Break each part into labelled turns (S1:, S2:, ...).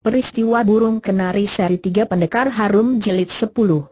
S1: Peristiwa burung kenari seri tiga pendekar harum jelit sepuluh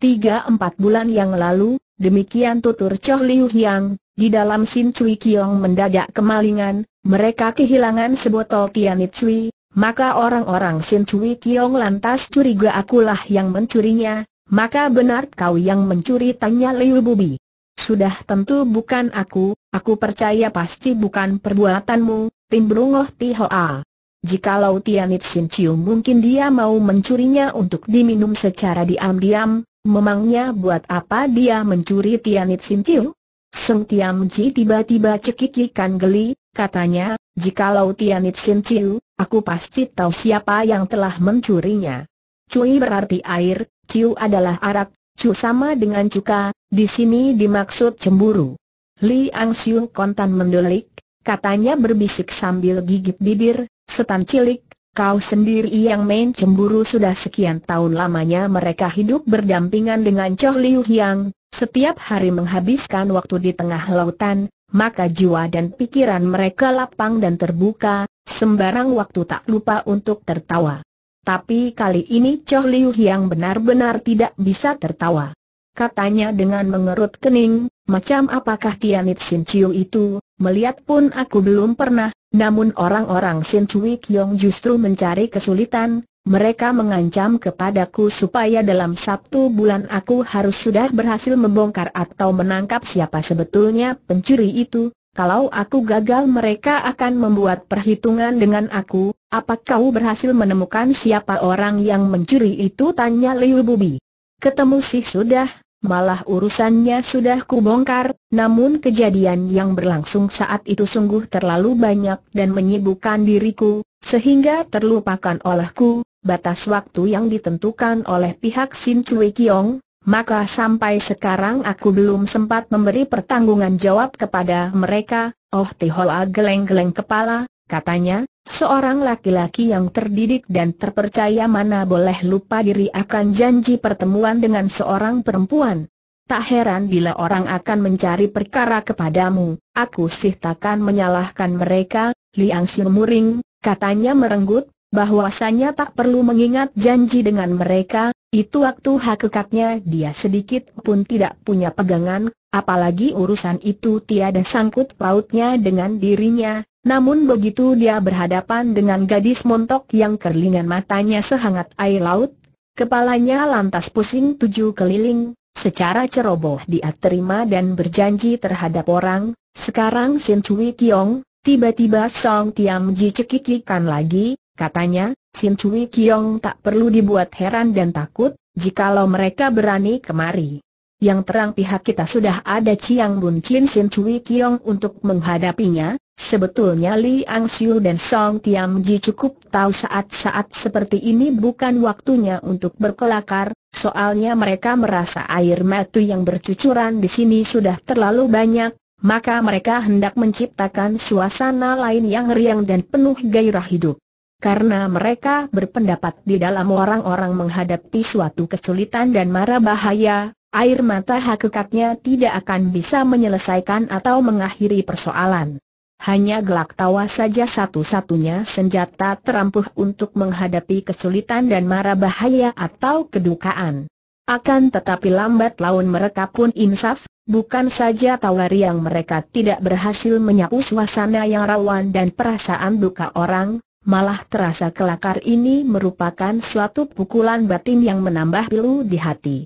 S1: Tiga empat bulan yang lalu, demikian tutur Choh Liu Hyang, di dalam Sin Cui Kiong mendadak kemalingan, mereka kehilangan sebotol Tianit Cui, maka orang-orang Sin Cui Kiong lantas curiga akulah yang mencurinya, maka benar kau yang mencuri tanya Liu Bubi. Sudah tentu bukan aku, aku percaya pasti bukan perbuatanmu, Timbrungoh Tihoa. Jikalau Tianit Chiu mungkin dia mau mencurinya untuk diminum secara diam-diam, memangnya buat apa dia mencuri Tianit Chiu? Seng Tiam Ji tiba-tiba cekikikan geli, katanya, jikalau Tianit Chiu, aku pasti tahu siapa yang telah mencurinya. Cui berarti air, Chiu adalah arak, Cu sama dengan cuka, di sini dimaksud cemburu. Li Ang Siu kontan mendelik, katanya berbisik sambil gigit bibir, Setan cilik, kau sendiri yang main cemburu sudah sekian tahun lamanya mereka hidup berdampingan dengan Choh Liu Hyang, setiap hari menghabiskan waktu di tengah lautan, maka jiwa dan pikiran mereka lapang dan terbuka, sembarang waktu tak lupa untuk tertawa. Tapi kali ini Choh Liu Hyang benar-benar tidak bisa tertawa. Katanya dengan mengerut kening, macam apakah Tianit Sin Chiu itu, melihat pun aku belum pernah, namun orang-orang Sin Cui Kiong justru mencari kesulitan, mereka mengancam kepadaku supaya dalam satu bulan aku harus sudah berhasil membongkar atau menangkap siapa sebetulnya pencuri itu, kalau aku gagal mereka akan membuat perhitungan dengan aku, Apakah kau berhasil menemukan siapa orang yang mencuri itu tanya Liu Bubi. Ketemu sih sudah, malah urusannya sudah kubongkar, namun kejadian yang berlangsung saat itu sungguh terlalu banyak dan menyibukkan diriku, sehingga terlupakan olehku, batas waktu yang ditentukan oleh pihak Sin Cui Kiong, maka sampai sekarang aku belum sempat memberi pertanggungan jawab kepada mereka, Oh Tihola geleng-geleng kepala, katanya, Seorang laki-laki yang terdidik dan terpercaya mana boleh lupa diri akan janji pertemuan dengan seorang perempuan. Tak heran bila orang akan mencari perkara kepadamu, aku sih takkan menyalahkan mereka, Liang Silmuring, muring, katanya merenggut, bahwasanya tak perlu mengingat janji dengan mereka, itu waktu hakikatnya dia sedikit pun tidak punya pegangan, apalagi urusan itu tiada sangkut pautnya dengan dirinya, namun begitu dia berhadapan dengan gadis montok yang kerlingan matanya sehangat air laut, kepalanya lantas pusing tujuh keliling, secara ceroboh dia terima dan berjanji terhadap orang, sekarang Sin Cui Kiong, tiba-tiba Song Tiam Ji cekikikan lagi, katanya, Sin Cui Kiong tak perlu dibuat heran dan takut, jikalau mereka berani kemari yang terang pihak kita sudah ada Chiang Bun Chin Sin Cui Kiong untuk menghadapinya, sebetulnya Li Ang Siu dan Song Tiam Ji cukup tahu saat-saat seperti ini bukan waktunya untuk berkelakar, soalnya mereka merasa air mata yang bercucuran di sini sudah terlalu banyak, maka mereka hendak menciptakan suasana lain yang riang dan penuh gairah hidup. Karena mereka berpendapat di dalam orang-orang menghadapi suatu kesulitan dan mara bahaya, Air mata hakikatnya tidak akan bisa menyelesaikan atau mengakhiri persoalan. Hanya gelak tawa saja satu-satunya senjata terampuh untuk menghadapi kesulitan dan mara bahaya atau kedukaan. Akan tetapi lambat laun mereka pun insaf, bukan saja tawar yang mereka tidak berhasil menyapu suasana yang rawan dan perasaan duka orang, Malah terasa kelakar ini merupakan suatu pukulan batin yang menambah pilu di hati.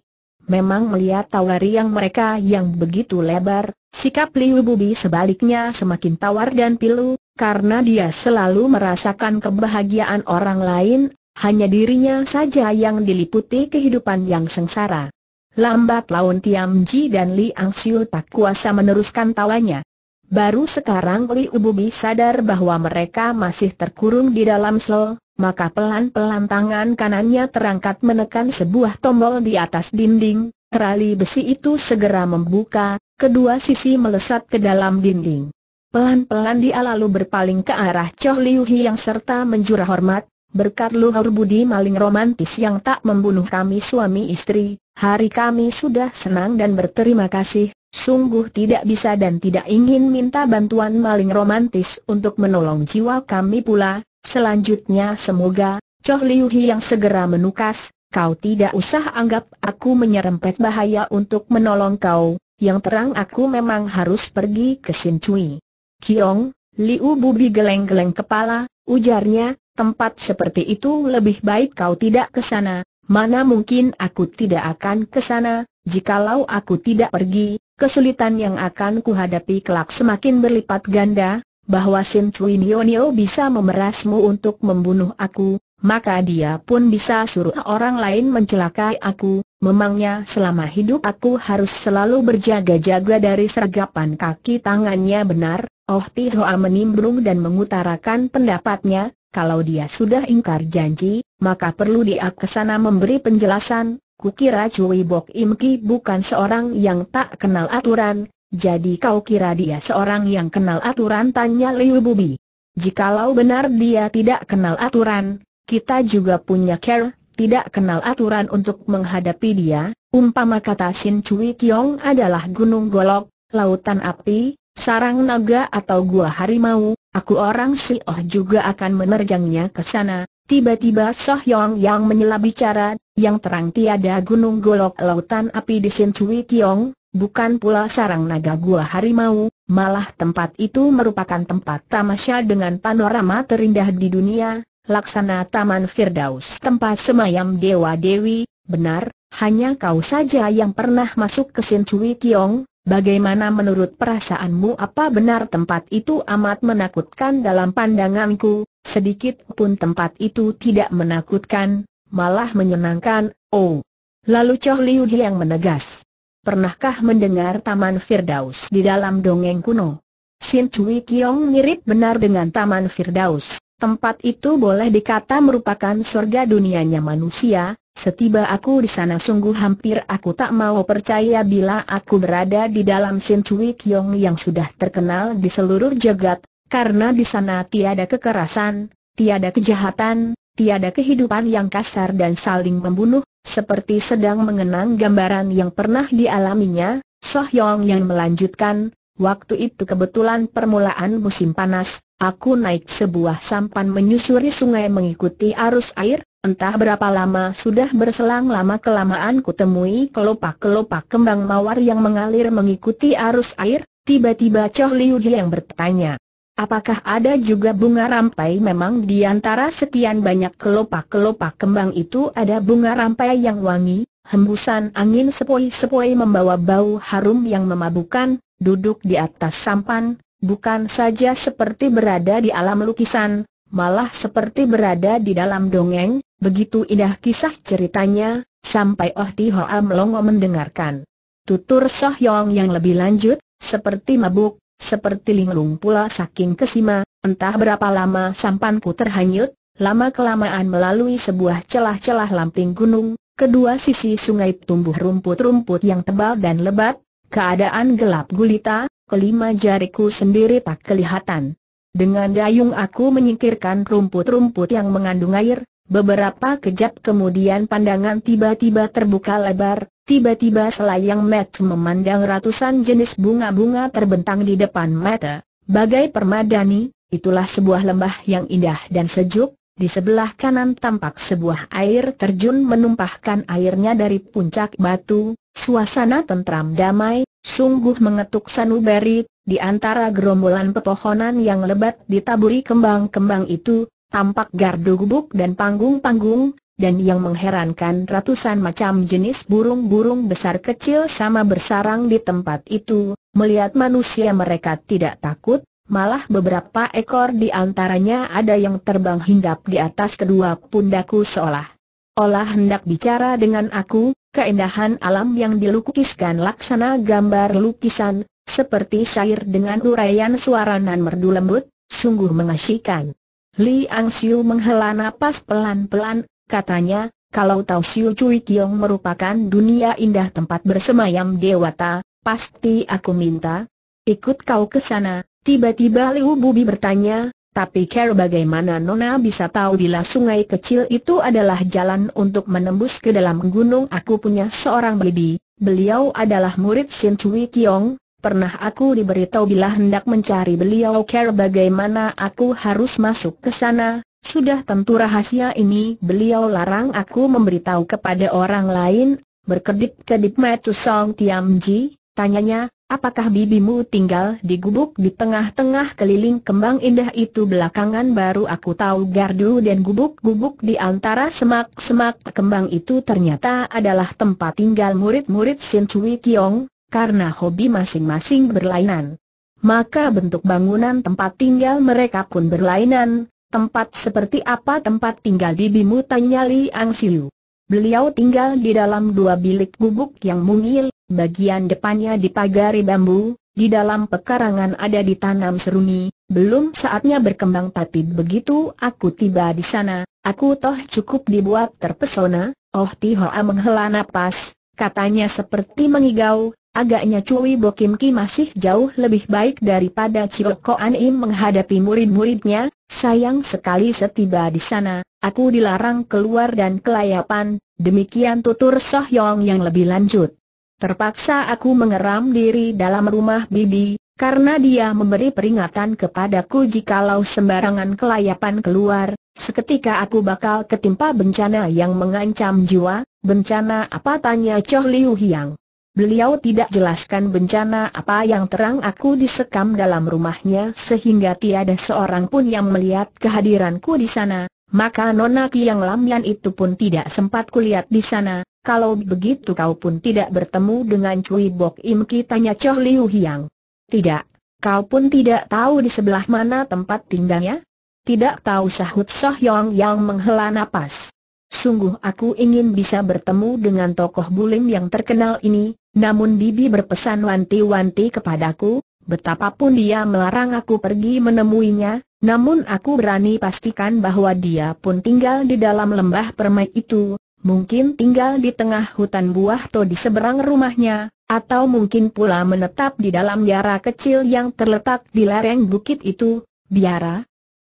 S1: Memang melihat tawar yang mereka yang begitu lebar, sikap Liu Bubi sebaliknya semakin tawar dan pilu, karena dia selalu merasakan kebahagiaan orang lain, hanya dirinya saja yang diliputi kehidupan yang sengsara. Lambat laun Tiam Ji dan Li Ang Siu tak kuasa meneruskan tawanya. Baru sekarang Li Ububi sadar bahwa mereka masih terkurung di dalam sel, maka pelan-pelan tangan kanannya terangkat menekan sebuah tombol di atas dinding, trali besi itu segera membuka, kedua sisi melesat ke dalam dinding. Pelan-pelan dia lalu berpaling ke arah Choh Liu yang serta menjura hormat, berkat luhur budi maling romantis yang tak membunuh kami suami istri, hari kami sudah senang dan berterima kasih, Sungguh tidak bisa dan tidak ingin minta bantuan maling romantis untuk menolong jiwa kami pula, Selanjutnya semoga, Choh Liu yang segera menukas, kau tidak usah anggap aku menyerempet bahaya untuk menolong kau, yang terang aku memang harus pergi ke Sin Cui. Kiong, Liu Bubi geleng-geleng kepala, ujarnya, tempat seperti itu lebih baik kau tidak ke sana, mana mungkin aku tidak akan ke sana, jikalau aku tidak pergi, kesulitan yang akan kuhadapi kelak semakin berlipat ganda, bahwa Sin Cui Nio bisa memerasmu untuk membunuh aku, maka dia pun bisa suruh orang lain mencelakai aku, memangnya selama hidup aku harus selalu berjaga-jaga dari sergapan kaki tangannya benar, Oh Ti Hoa menimbrung dan mengutarakan pendapatnya, kalau dia sudah ingkar janji, maka perlu dia kesana memberi penjelasan, kukira Cui Bok Im Ki bukan seorang yang tak kenal aturan, jadi kau kira dia seorang yang kenal aturan tanya Liu Bubi. Jikalau benar dia tidak kenal aturan, kita juga punya care, tidak kenal aturan untuk menghadapi dia, umpama kata Sin Cui Kiong adalah gunung golok, lautan api, sarang naga atau gua harimau, aku orang Oh juga akan menerjangnya ke sana. Tiba-tiba Soh Yong yang menyela bicara, yang terang tiada gunung golok lautan api di Sin Cui Kiong, bukan pula sarang naga gua harimau, malah tempat itu merupakan tempat tamasya dengan panorama terindah di dunia, laksana Taman Firdaus tempat semayam dewa-dewi, benar, hanya kau saja yang pernah masuk ke Sin Cui Kiong, bagaimana menurut perasaanmu apa benar tempat itu amat menakutkan dalam pandanganku, sedikit pun tempat itu tidak menakutkan, malah menyenangkan, oh. Lalu Choh Liu yang menegas. Pernahkah mendengar Taman Firdaus di dalam dongeng kuno? Sin Cui Kiong mirip benar dengan Taman Firdaus. Tempat itu boleh dikata merupakan surga dunianya manusia. Setiba aku di sana sungguh hampir aku tak mau percaya bila aku berada di dalam Sin Cui Kiong yang sudah terkenal di seluruh jagat, karena di sana tiada kekerasan, tiada kejahatan, tiada kehidupan yang kasar dan saling membunuh, seperti sedang mengenang gambaran yang pernah dialaminya, Soh Yong yang melanjutkan, waktu itu kebetulan permulaan musim panas, aku naik sebuah sampan menyusuri sungai mengikuti arus air, entah berapa lama sudah berselang lama kelamaan kutemui kelopak-kelopak kembang mawar yang mengalir mengikuti arus air, tiba-tiba Choh Liu yang bertanya, Apakah ada juga bunga rampai memang di antara sekian banyak kelopak-kelopak kembang itu ada bunga rampai yang wangi, hembusan angin sepoi-sepoi membawa bau harum yang memabukan, duduk di atas sampan, bukan saja seperti berada di alam lukisan, malah seperti berada di dalam dongeng, begitu indah kisah ceritanya, sampai Oh Ti Hoa melongo mendengarkan. Tutur Soh Yong yang lebih lanjut, seperti mabuk, seperti linglung pula saking kesima, entah berapa lama sampanku terhanyut, lama-kelamaan melalui sebuah celah-celah lamping gunung, kedua sisi sungai tumbuh rumput-rumput yang tebal dan lebat, keadaan gelap gulita, kelima jariku sendiri tak kelihatan. Dengan dayung aku menyingkirkan rumput-rumput yang mengandung air, beberapa kejap kemudian pandangan tiba-tiba terbuka lebar, Tiba-tiba selayang Matt memandang ratusan jenis bunga-bunga terbentang di depan mata, bagai permadani, itulah sebuah lembah yang indah dan sejuk, di sebelah kanan tampak sebuah air terjun menumpahkan airnya dari puncak batu, suasana tentram damai, sungguh mengetuk sanubari, di antara gerombolan pepohonan yang lebat ditaburi kembang-kembang itu, tampak gardu gubuk dan panggung-panggung, dan yang mengherankan ratusan macam jenis burung-burung besar kecil sama bersarang di tempat itu, melihat manusia mereka tidak takut, malah beberapa ekor di antaranya ada yang terbang hinggap di atas kedua pundaku seolah olah hendak bicara dengan aku, keindahan alam yang dilukiskan laksana gambar lukisan, seperti syair dengan uraian nan merdu lembut, sungguh mengasyikan. Li Ang menghela napas pelan-pelan, Katanya, kalau Tau Siu Cui Kiong merupakan dunia indah tempat bersemayam dewata, pasti aku minta. Ikut kau ke sana, tiba-tiba Liu Bubi bertanya, tapi care bagaimana Nona bisa tahu bila sungai kecil itu adalah jalan untuk menembus ke dalam gunung aku punya seorang bibi, beliau adalah murid Sin Cui Kiong, pernah aku diberitahu bila hendak mencari beliau care bagaimana aku harus masuk ke sana, sudah tentu rahasia ini beliau larang aku memberitahu kepada orang lain, berkedip-kedip Metu Song ji, tanyanya, apakah bibimu tinggal di gubuk di tengah-tengah keliling kembang indah itu belakangan baru aku tahu gardu dan gubuk-gubuk di antara semak-semak kembang itu ternyata adalah tempat tinggal murid-murid Sin Cui Kiong, karena hobi masing-masing berlainan. Maka bentuk bangunan tempat tinggal mereka pun berlainan, Tempat seperti apa tempat tinggal bibimu tanya Li Ang Siu. Beliau tinggal di dalam dua bilik gubuk yang mungil, bagian depannya dipagari bambu, di dalam pekarangan ada ditanam seruni, belum saatnya berkembang tapi begitu aku tiba di sana, aku toh cukup dibuat terpesona, Oh Tihoa menghela napas, katanya seperti mengigau, Agaknya Cui Bo Kim Ki masih jauh lebih baik daripada Ko An Im menghadapi murid-muridnya, sayang sekali setiba di sana, aku dilarang keluar dan kelayapan, demikian tutur Soh Yong yang lebih lanjut. Terpaksa aku mengeram diri dalam rumah Bibi, karena dia memberi peringatan kepadaku jikalau sembarangan kelayapan keluar, seketika aku bakal ketimpa bencana yang mengancam jiwa, bencana apa tanya Cho Liu Hiang. Beliau tidak jelaskan bencana apa yang terang aku disekam dalam rumahnya sehingga tiada seorang pun yang melihat kehadiranku di sana, maka Nona yang Lamian itu pun tidak sempat kulihat di sana, kalau begitu kau pun tidak bertemu dengan Cui Bok Im kitanya Choh Liu Hiang. Tidak, kau pun tidak tahu di sebelah mana tempat tinggalnya? Tidak tahu sahut Soh Yong yang menghela napas. Sungguh aku ingin bisa bertemu dengan tokoh bulim yang terkenal ini, namun Bibi berpesan wanti-wanti kepadaku, betapapun dia melarang aku pergi menemuinya, namun aku berani pastikan bahwa dia pun tinggal di dalam lembah permai itu, mungkin tinggal di tengah hutan buah atau di seberang rumahnya, atau mungkin pula menetap di dalam biara kecil yang terletak di lereng bukit itu, biara,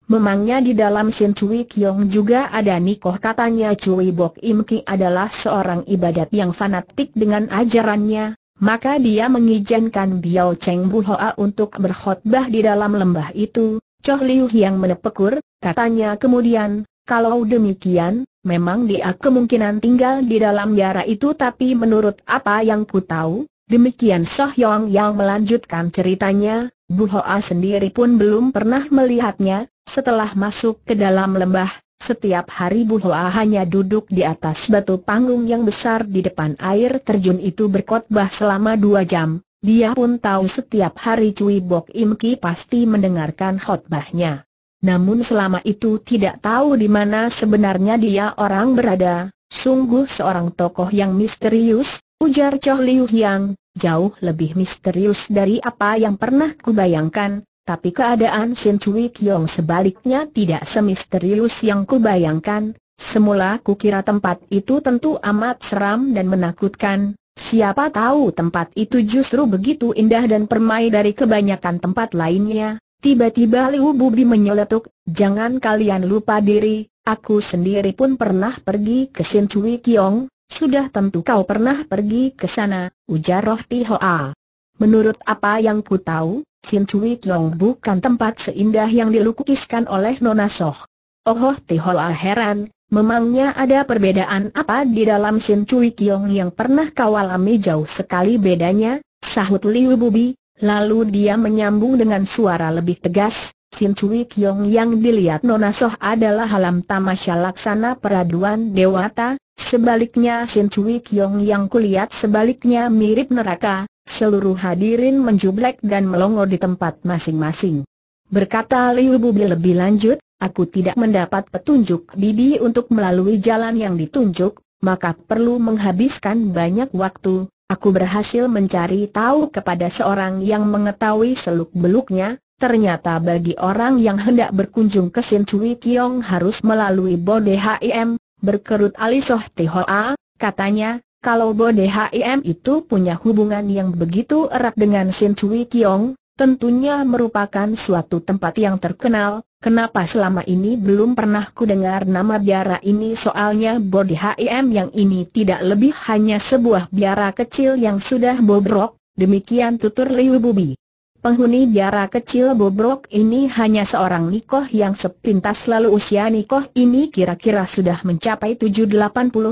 S1: Memangnya di dalam Sin Cui Kiong juga ada nikoh katanya Cui Bok Im Ki adalah seorang ibadat yang fanatik dengan ajarannya, maka dia mengizinkan Biao Cheng Bu Hoa untuk berkhutbah di dalam lembah itu, Choh Liu yang menepekur, katanya kemudian, kalau demikian, memang dia kemungkinan tinggal di dalam biara itu tapi menurut apa yang ku tahu, demikian Soh Yong yang melanjutkan ceritanya, Bu Hoa sendiri pun belum pernah melihatnya, setelah masuk ke dalam lembah, setiap hari Bu Hoa hanya duduk di atas batu panggung yang besar di depan air terjun itu berkotbah selama dua jam. Dia pun tahu setiap hari Cui Bok Im Ki pasti mendengarkan khotbahnya. Namun selama itu tidak tahu di mana sebenarnya dia orang berada. Sungguh seorang tokoh yang misterius, ujar Choh Liu Yang, jauh lebih misterius dari apa yang pernah kubayangkan, tapi keadaan Sin Cui Kiong sebaliknya tidak semisterius yang kubayangkan, semula kukira tempat itu tentu amat seram dan menakutkan, siapa tahu tempat itu justru begitu indah dan permai dari kebanyakan tempat lainnya, tiba-tiba Liu Bubi menyeletuk, jangan kalian lupa diri, aku sendiri pun pernah pergi ke Sin Cui Kiong, sudah tentu kau pernah pergi ke sana, ujar Roh Tihoa. Menurut apa yang ku tahu, Sin Cui Tiong bukan tempat seindah yang dilukiskan oleh Nona Soh. Oh Tihola ah, heran, memangnya ada perbedaan apa di dalam Sin Cui Tiong yang pernah kau alami jauh sekali bedanya, sahut Liu Bubi, lalu dia menyambung dengan suara lebih tegas, Sin Cui Kiong yang dilihat Nona Soh adalah halam tamasya laksana peraduan dewata, Sebaliknya Sin Cui Kiong yang kulihat sebaliknya mirip neraka, seluruh hadirin menjublek dan melongo di tempat masing-masing. Berkata Liu Bubi lebih lanjut, aku tidak mendapat petunjuk Bibi untuk melalui jalan yang ditunjuk, maka perlu menghabiskan banyak waktu. Aku berhasil mencari tahu kepada seorang yang mengetahui seluk-beluknya, Ternyata bagi orang yang hendak berkunjung ke Sin Cui Kiong harus melalui Bode HIM, Berkerut alisoh Soh Tihoa, katanya, kalau Bo DHIM itu punya hubungan yang begitu erat dengan Sin Cui Kiong, tentunya merupakan suatu tempat yang terkenal, kenapa selama ini belum pernah kudengar nama biara ini soalnya Bo DHIM yang ini tidak lebih hanya sebuah biara kecil yang sudah bobrok, demikian tutur Liu Bubi. Penghuni biara kecil bobrok ini hanya seorang Nikoh yang sepintas lalu usia Nikoh ini kira-kira sudah mencapai 7-80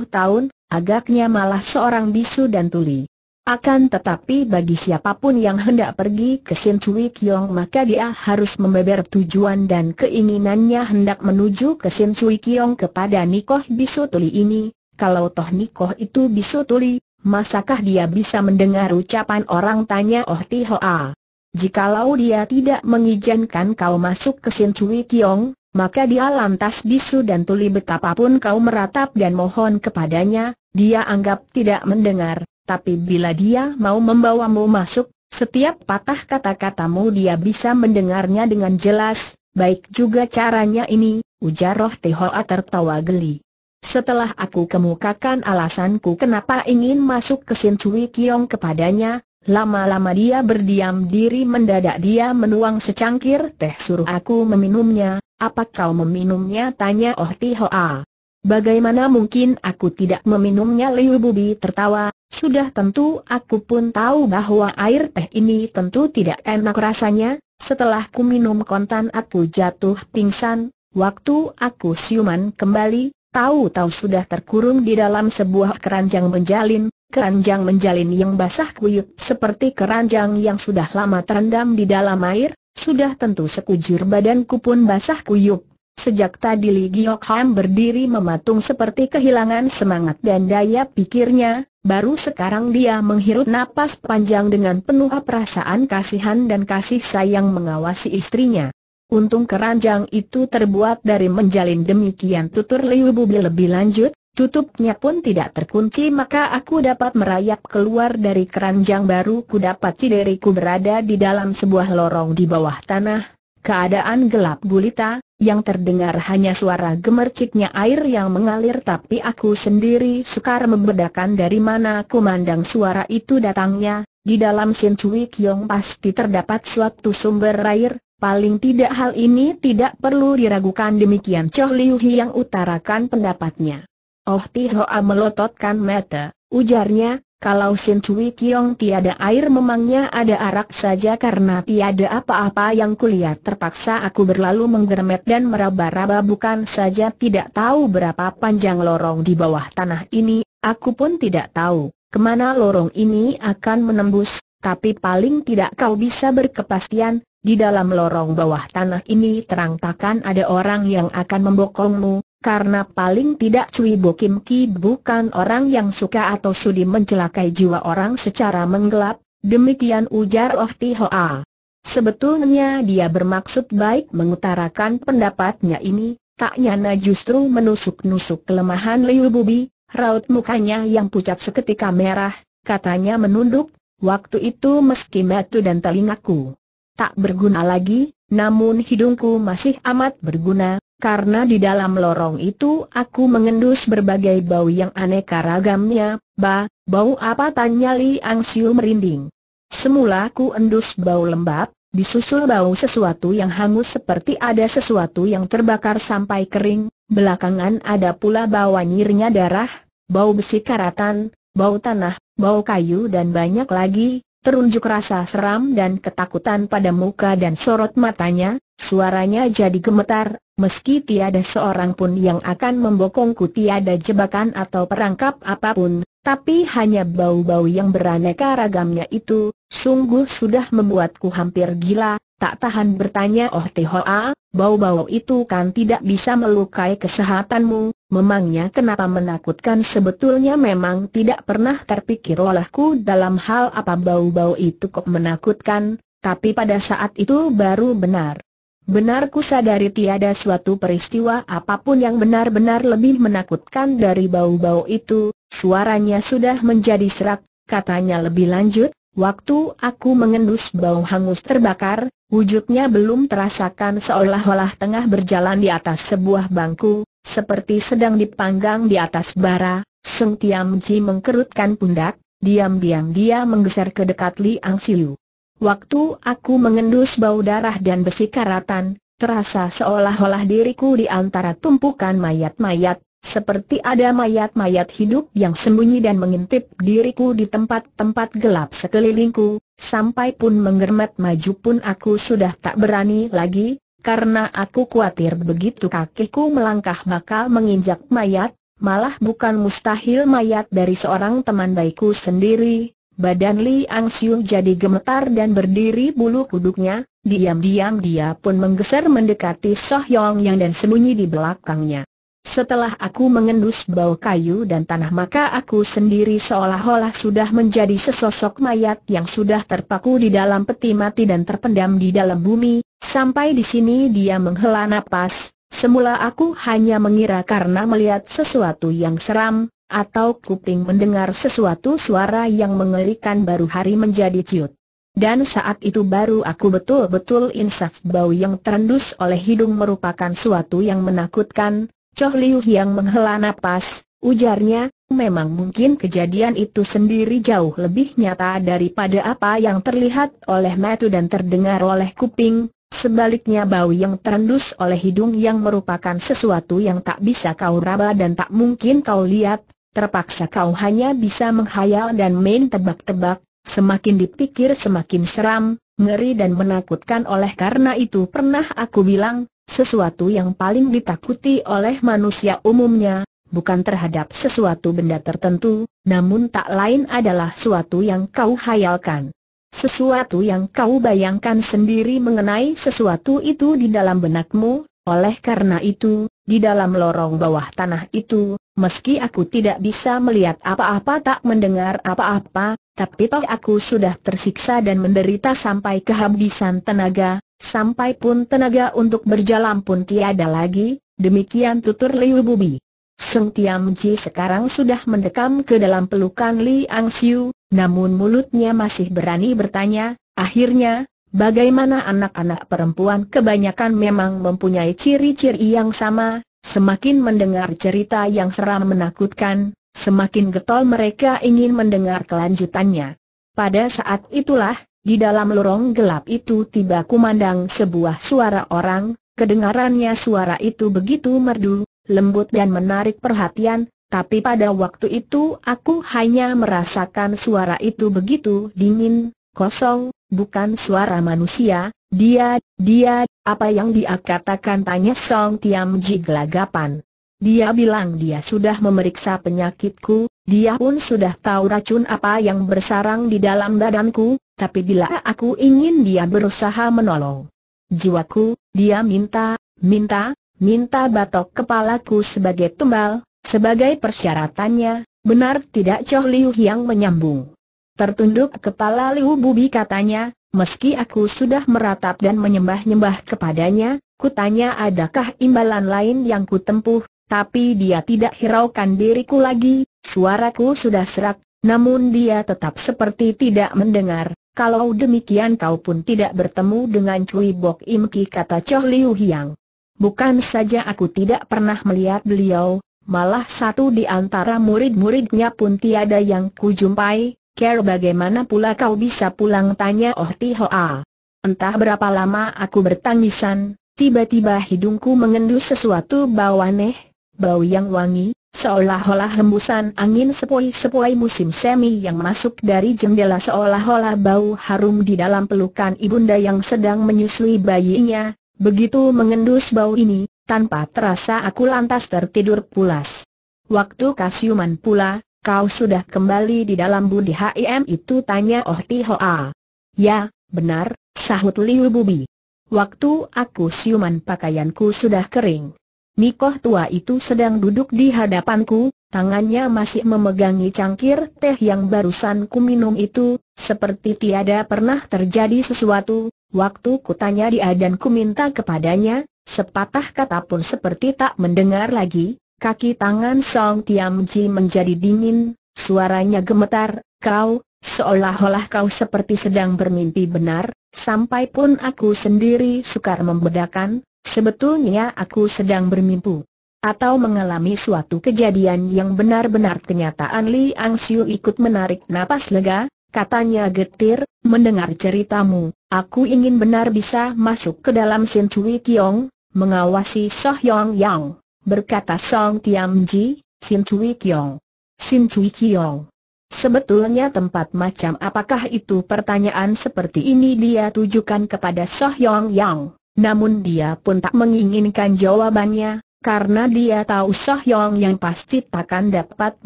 S1: tahun, agaknya malah seorang bisu dan tuli. Akan tetapi bagi siapapun yang hendak pergi ke Sin Cui Kiong maka dia harus membeber tujuan dan keinginannya hendak menuju ke Sin Cui Kiong kepada Nikoh bisu tuli ini. Kalau toh Nikoh itu bisu tuli, masakah dia bisa mendengar ucapan orang tanya Oh Ti Hoa? Jikalau dia tidak mengizinkan kau masuk ke Sin Cui Tiong, maka dia lantas bisu dan tuli betapapun kau meratap dan mohon kepadanya, dia anggap tidak mendengar, tapi bila dia mau membawamu masuk, setiap patah kata-katamu dia bisa mendengarnya dengan jelas, baik juga caranya ini, ujar Roh Tehoa tertawa geli. Setelah aku kemukakan alasanku kenapa ingin masuk ke Sin Cui Kiong kepadanya, Lama-lama dia berdiam diri mendadak dia menuang secangkir teh suruh aku meminumnya, apa kau meminumnya tanya Oh Tihoa. Bagaimana mungkin aku tidak meminumnya Liu Bubi tertawa, sudah tentu aku pun tahu bahwa air teh ini tentu tidak enak rasanya, setelah ku minum kontan aku jatuh pingsan, waktu aku siuman kembali, tahu-tahu sudah terkurung di dalam sebuah keranjang menjalin, keranjang menjalin yang basah kuyup seperti keranjang yang sudah lama terendam di dalam air, sudah tentu sekujur badanku pun basah kuyup. Sejak tadi Li Giok Ham berdiri mematung seperti kehilangan semangat dan daya pikirnya, baru sekarang dia menghirup napas panjang dengan penuh perasaan kasihan dan kasih sayang mengawasi istrinya. Untung keranjang itu terbuat dari menjalin demikian tutur Liu Bubi lebih lanjut, Tutupnya pun tidak terkunci maka aku dapat merayap keluar dari keranjang baru ku dapat diriku berada di dalam sebuah lorong di bawah tanah, keadaan gelap gulita, yang terdengar hanya suara gemerciknya air yang mengalir tapi aku sendiri sukar membedakan dari mana mandang suara itu datangnya, di dalam Shin Chui Kiong pasti terdapat suatu sumber air, Paling tidak hal ini tidak perlu diragukan demikian Choh Liu Hi yang utarakan pendapatnya. Oh Tihoa melototkan mata, ujarnya, kalau Sin Cui Kiong tiada air memangnya ada arak saja karena tiada apa-apa yang kulihat terpaksa aku berlalu menggermet dan meraba-raba bukan saja tidak tahu berapa panjang lorong di bawah tanah ini, aku pun tidak tahu kemana lorong ini akan menembus, tapi paling tidak kau bisa berkepastian, di dalam lorong bawah tanah ini terang takkan ada orang yang akan membokongmu, karena paling tidak Cui Bo Ki bukan orang yang suka atau sudi mencelakai jiwa orang secara menggelap, demikian ujar Oh Ti Hoa. Sebetulnya dia bermaksud baik mengutarakan pendapatnya ini, tak nyana justru menusuk-nusuk kelemahan Liu Bubi, raut mukanya yang pucat seketika merah, katanya menunduk, waktu itu meski matu dan telingaku tak berguna lagi, namun hidungku masih amat berguna, karena di dalam lorong itu aku mengendus berbagai bau yang aneka ragamnya, ba, bau apa tanya Li Siu merinding. Semula ku endus bau lembab, disusul bau sesuatu yang hangus seperti ada sesuatu yang terbakar sampai kering, belakangan ada pula bau nyirnya darah, bau besi karatan, bau tanah, bau kayu dan banyak lagi, terunjuk rasa seram dan ketakutan pada muka dan sorot matanya, suaranya jadi gemetar, meski tiada seorang pun yang akan membokongku tiada jebakan atau perangkap apapun, tapi hanya bau-bau yang beraneka ragamnya itu, sungguh sudah membuatku hampir gila, Tak tahan bertanya Oh Hoa, bau-bau itu kan tidak bisa melukai kesehatanmu, memangnya kenapa menakutkan sebetulnya memang tidak pernah terpikir olehku dalam hal apa bau-bau itu kok menakutkan, tapi pada saat itu baru benar. Benar ku sadari tiada suatu peristiwa apapun yang benar-benar lebih menakutkan dari bau-bau itu, suaranya sudah menjadi serak, katanya lebih lanjut, Waktu aku mengendus bau hangus terbakar, wujudnya belum terasakan seolah-olah tengah berjalan di atas sebuah bangku, seperti sedang dipanggang di atas bara, Sung Tiam Ji mengkerutkan pundak, diam-diam dia menggeser ke dekat Li Ang Siu. Waktu aku mengendus bau darah dan besi karatan, terasa seolah-olah diriku di antara tumpukan mayat-mayat, seperti ada mayat-mayat hidup yang sembunyi dan mengintip diriku di tempat-tempat gelap sekelilingku, sampai pun menggermet maju pun aku sudah tak berani lagi, karena aku khawatir begitu kakiku melangkah bakal menginjak mayat, malah bukan mustahil mayat dari seorang teman baikku sendiri, Badan Li Ang Siu jadi gemetar dan berdiri bulu kuduknya, diam-diam dia pun menggeser mendekati Soh Yong Yang dan sembunyi di belakangnya. Setelah aku mengendus bau kayu dan tanah maka aku sendiri seolah-olah sudah menjadi sesosok mayat yang sudah terpaku di dalam peti mati dan terpendam di dalam bumi, sampai di sini dia menghela napas, semula aku hanya mengira karena melihat sesuatu yang seram, atau kuping mendengar sesuatu suara yang mengerikan baru hari menjadi ciut. Dan saat itu baru aku betul-betul insaf bau yang terendus oleh hidung merupakan suatu yang menakutkan, Choh Liu yang menghela napas, ujarnya, memang mungkin kejadian itu sendiri jauh lebih nyata daripada apa yang terlihat oleh mata dan terdengar oleh kuping, Sebaliknya bau yang terendus oleh hidung yang merupakan sesuatu yang tak bisa kau raba dan tak mungkin kau lihat, terpaksa kau hanya bisa menghayal dan main tebak-tebak, semakin dipikir semakin seram, ngeri dan menakutkan oleh karena itu pernah aku bilang, sesuatu yang paling ditakuti oleh manusia umumnya, bukan terhadap sesuatu benda tertentu, namun tak lain adalah sesuatu yang kau hayalkan. Sesuatu yang kau bayangkan sendiri mengenai sesuatu itu di dalam benakmu, oleh karena itu, di dalam lorong bawah tanah itu, meski aku tidak bisa melihat apa-apa tak mendengar apa-apa, tapi toh aku sudah tersiksa dan menderita sampai kehabisan tenaga, Sampai pun tenaga untuk berjalan pun tiada lagi, demikian tutur Liu Bubi. Seng Tiam Ji sekarang sudah mendekam ke dalam pelukan Li Ang Siu, namun mulutnya masih berani bertanya, akhirnya, bagaimana anak-anak perempuan kebanyakan memang mempunyai ciri-ciri yang sama, semakin mendengar cerita yang seram menakutkan, semakin getol mereka ingin mendengar kelanjutannya. Pada saat itulah, di dalam lorong gelap itu tiba kumandang sebuah suara orang, kedengarannya suara itu begitu merdu, lembut dan menarik perhatian, tapi pada waktu itu aku hanya merasakan suara itu begitu dingin, kosong, bukan suara manusia, dia, dia, apa yang dia katakan tanya Song Tiam Ji gelagapan. Dia bilang dia sudah memeriksa penyakitku, dia pun sudah tahu racun apa yang bersarang di dalam badanku, tapi bila aku ingin dia berusaha menolong jiwaku, dia minta, minta, minta batok kepalaku sebagai tumbal, sebagai persyaratannya, benar tidak Choh Liu yang menyambung. Tertunduk kepala Liu Bubi katanya, meski aku sudah meratap dan menyembah-nyembah kepadanya, kutanya adakah imbalan lain yang kutempuh, tapi dia tidak hiraukan diriku lagi, suaraku sudah serak, namun dia tetap seperti tidak mendengar, kalau demikian kau pun tidak bertemu dengan Cui Bok Im Ki kata Choh Liu Hiang. Bukan saja aku tidak pernah melihat beliau, malah satu di antara murid-muridnya pun tiada yang kujumpai, kira bagaimana pula kau bisa pulang tanya Oh Ti Hoa? Entah berapa lama aku bertangisan, tiba-tiba hidungku mengendus sesuatu bau aneh, bau yang wangi, Seolah-olah hembusan angin sepoi-sepoi musim semi yang masuk dari jendela seolah-olah bau harum di dalam pelukan ibunda yang sedang menyusui bayinya, begitu mengendus bau ini, tanpa terasa aku lantas tertidur pulas. Waktu kasiuman pula, kau sudah kembali di dalam budi HIM itu tanya Oh Tihoa. Ya, benar, sahut Liu Bubi. Waktu aku siuman pakaianku sudah kering. Nikoh tua itu sedang duduk di hadapanku, tangannya masih memegangi cangkir teh yang barusan ku minum itu, seperti tiada pernah terjadi sesuatu. Waktu kutanya dia dan ku minta kepadanya, sepatah kata pun seperti tak mendengar lagi. Kaki tangan Song Tiam Ji menjadi dingin, suaranya gemetar, kau, seolah-olah kau seperti sedang bermimpi benar, sampai pun aku sendiri sukar membedakan, Sebetulnya aku sedang bermimpi Atau mengalami suatu kejadian yang benar-benar kenyataan Li Ang Xiu ikut menarik napas lega, katanya getir, mendengar ceritamu, aku ingin benar bisa masuk ke dalam Sin Cui Kiong, mengawasi Soh Yong Yang, berkata Song Tiam Ji, Sin Cui Kiong. Sin Cui Kiong. Sebetulnya tempat macam apakah itu pertanyaan seperti ini dia tujukan kepada Soh Yong Yang. Namun dia pun tak menginginkan jawabannya, karena dia tahu Sohyong yang pasti takkan dapat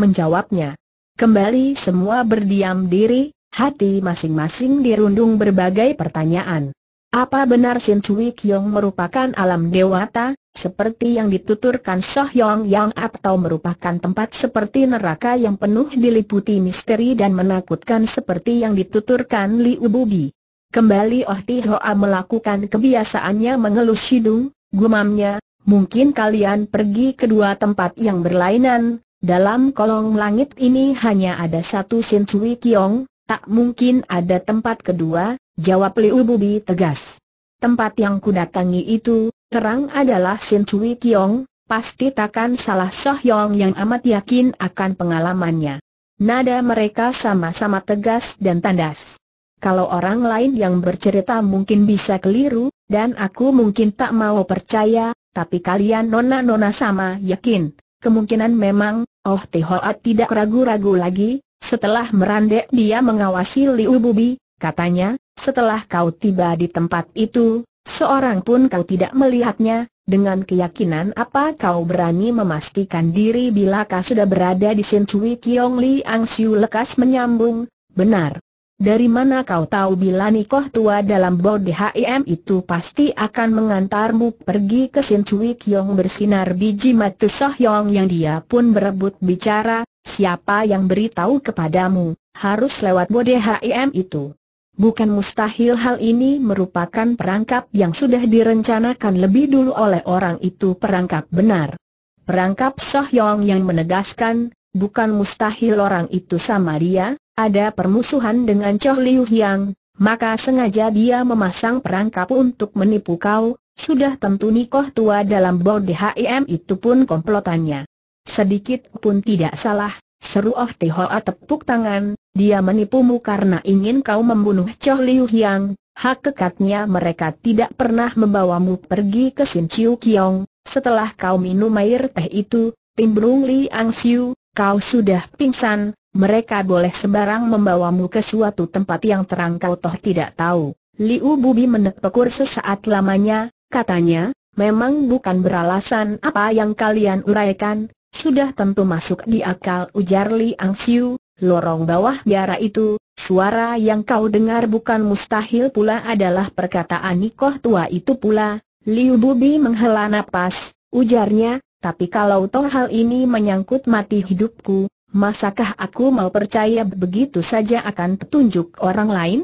S1: menjawabnya. Kembali semua berdiam diri, hati masing-masing dirundung berbagai pertanyaan. Apa benar Sin Cui Kyong merupakan alam dewata, seperti yang dituturkan Sohyong Yang atau merupakan tempat seperti neraka yang penuh diliputi misteri dan menakutkan seperti yang dituturkan Li Ububi? Kembali Oh Tihoa melakukan kebiasaannya mengelus hidung, gumamnya, mungkin kalian pergi ke dua tempat yang berlainan, dalam kolong langit ini hanya ada satu Sin Cui Kiong, tak mungkin ada tempat kedua, jawab Liu Bubi tegas. Tempat yang kudatangi itu, terang adalah Sin Cui Kiong, pasti takkan salah Soh Yong yang amat yakin akan pengalamannya. Nada mereka sama-sama tegas dan tandas. Kalau orang lain yang bercerita mungkin bisa keliru, dan aku mungkin tak mau percaya, tapi kalian nona-nona sama yakin. Kemungkinan memang, Oh Tihoat tidak ragu-ragu lagi, setelah merandek dia mengawasi Liu Bubi, katanya, setelah kau tiba di tempat itu, seorang pun kau tidak melihatnya, dengan keyakinan apa kau berani memastikan diri bila kau sudah berada di Sin Cui Kiong Li Ang Siu lekas menyambung, benar, dari mana kau tahu bila Nikoh tua dalam bod HIM itu pasti akan mengantarmu pergi ke Sin Cui Kiong bersinar biji mata Yong yang dia pun berebut bicara, siapa yang beritahu kepadamu, harus lewat bod HIM itu. Bukan mustahil hal ini merupakan perangkap yang sudah direncanakan lebih dulu oleh orang itu perangkap benar. Perangkap Soh Yong yang menegaskan, bukan mustahil orang itu sama dia, ada permusuhan dengan Choh Liu Hiang, maka sengaja dia memasang perangkap untuk menipu kau, sudah tentu Nikoh tua dalam bor HIM itu pun komplotannya. Sedikit pun tidak salah, seru Oh Hoa tepuk tangan, dia menipumu karena ingin kau membunuh Choh Liu Hiang. hak kekatnya mereka tidak pernah membawamu pergi ke Sin Chiu Kiong, setelah kau minum air teh itu, Timbrung Li Ang Siu, kau sudah pingsan, mereka boleh sembarang membawamu ke suatu tempat yang terang kau toh tidak tahu. Liu Bubi menepekur sesaat lamanya, katanya, memang bukan beralasan apa yang kalian uraikan, sudah tentu masuk di akal ujar Li Siu, lorong bawah biara itu, suara yang kau dengar bukan mustahil pula adalah perkataan Nikoh tua itu pula, Liu Bubi menghela napas, ujarnya, tapi kalau toh hal ini menyangkut mati hidupku, Masakah aku mau percaya begitu saja akan petunjuk orang lain?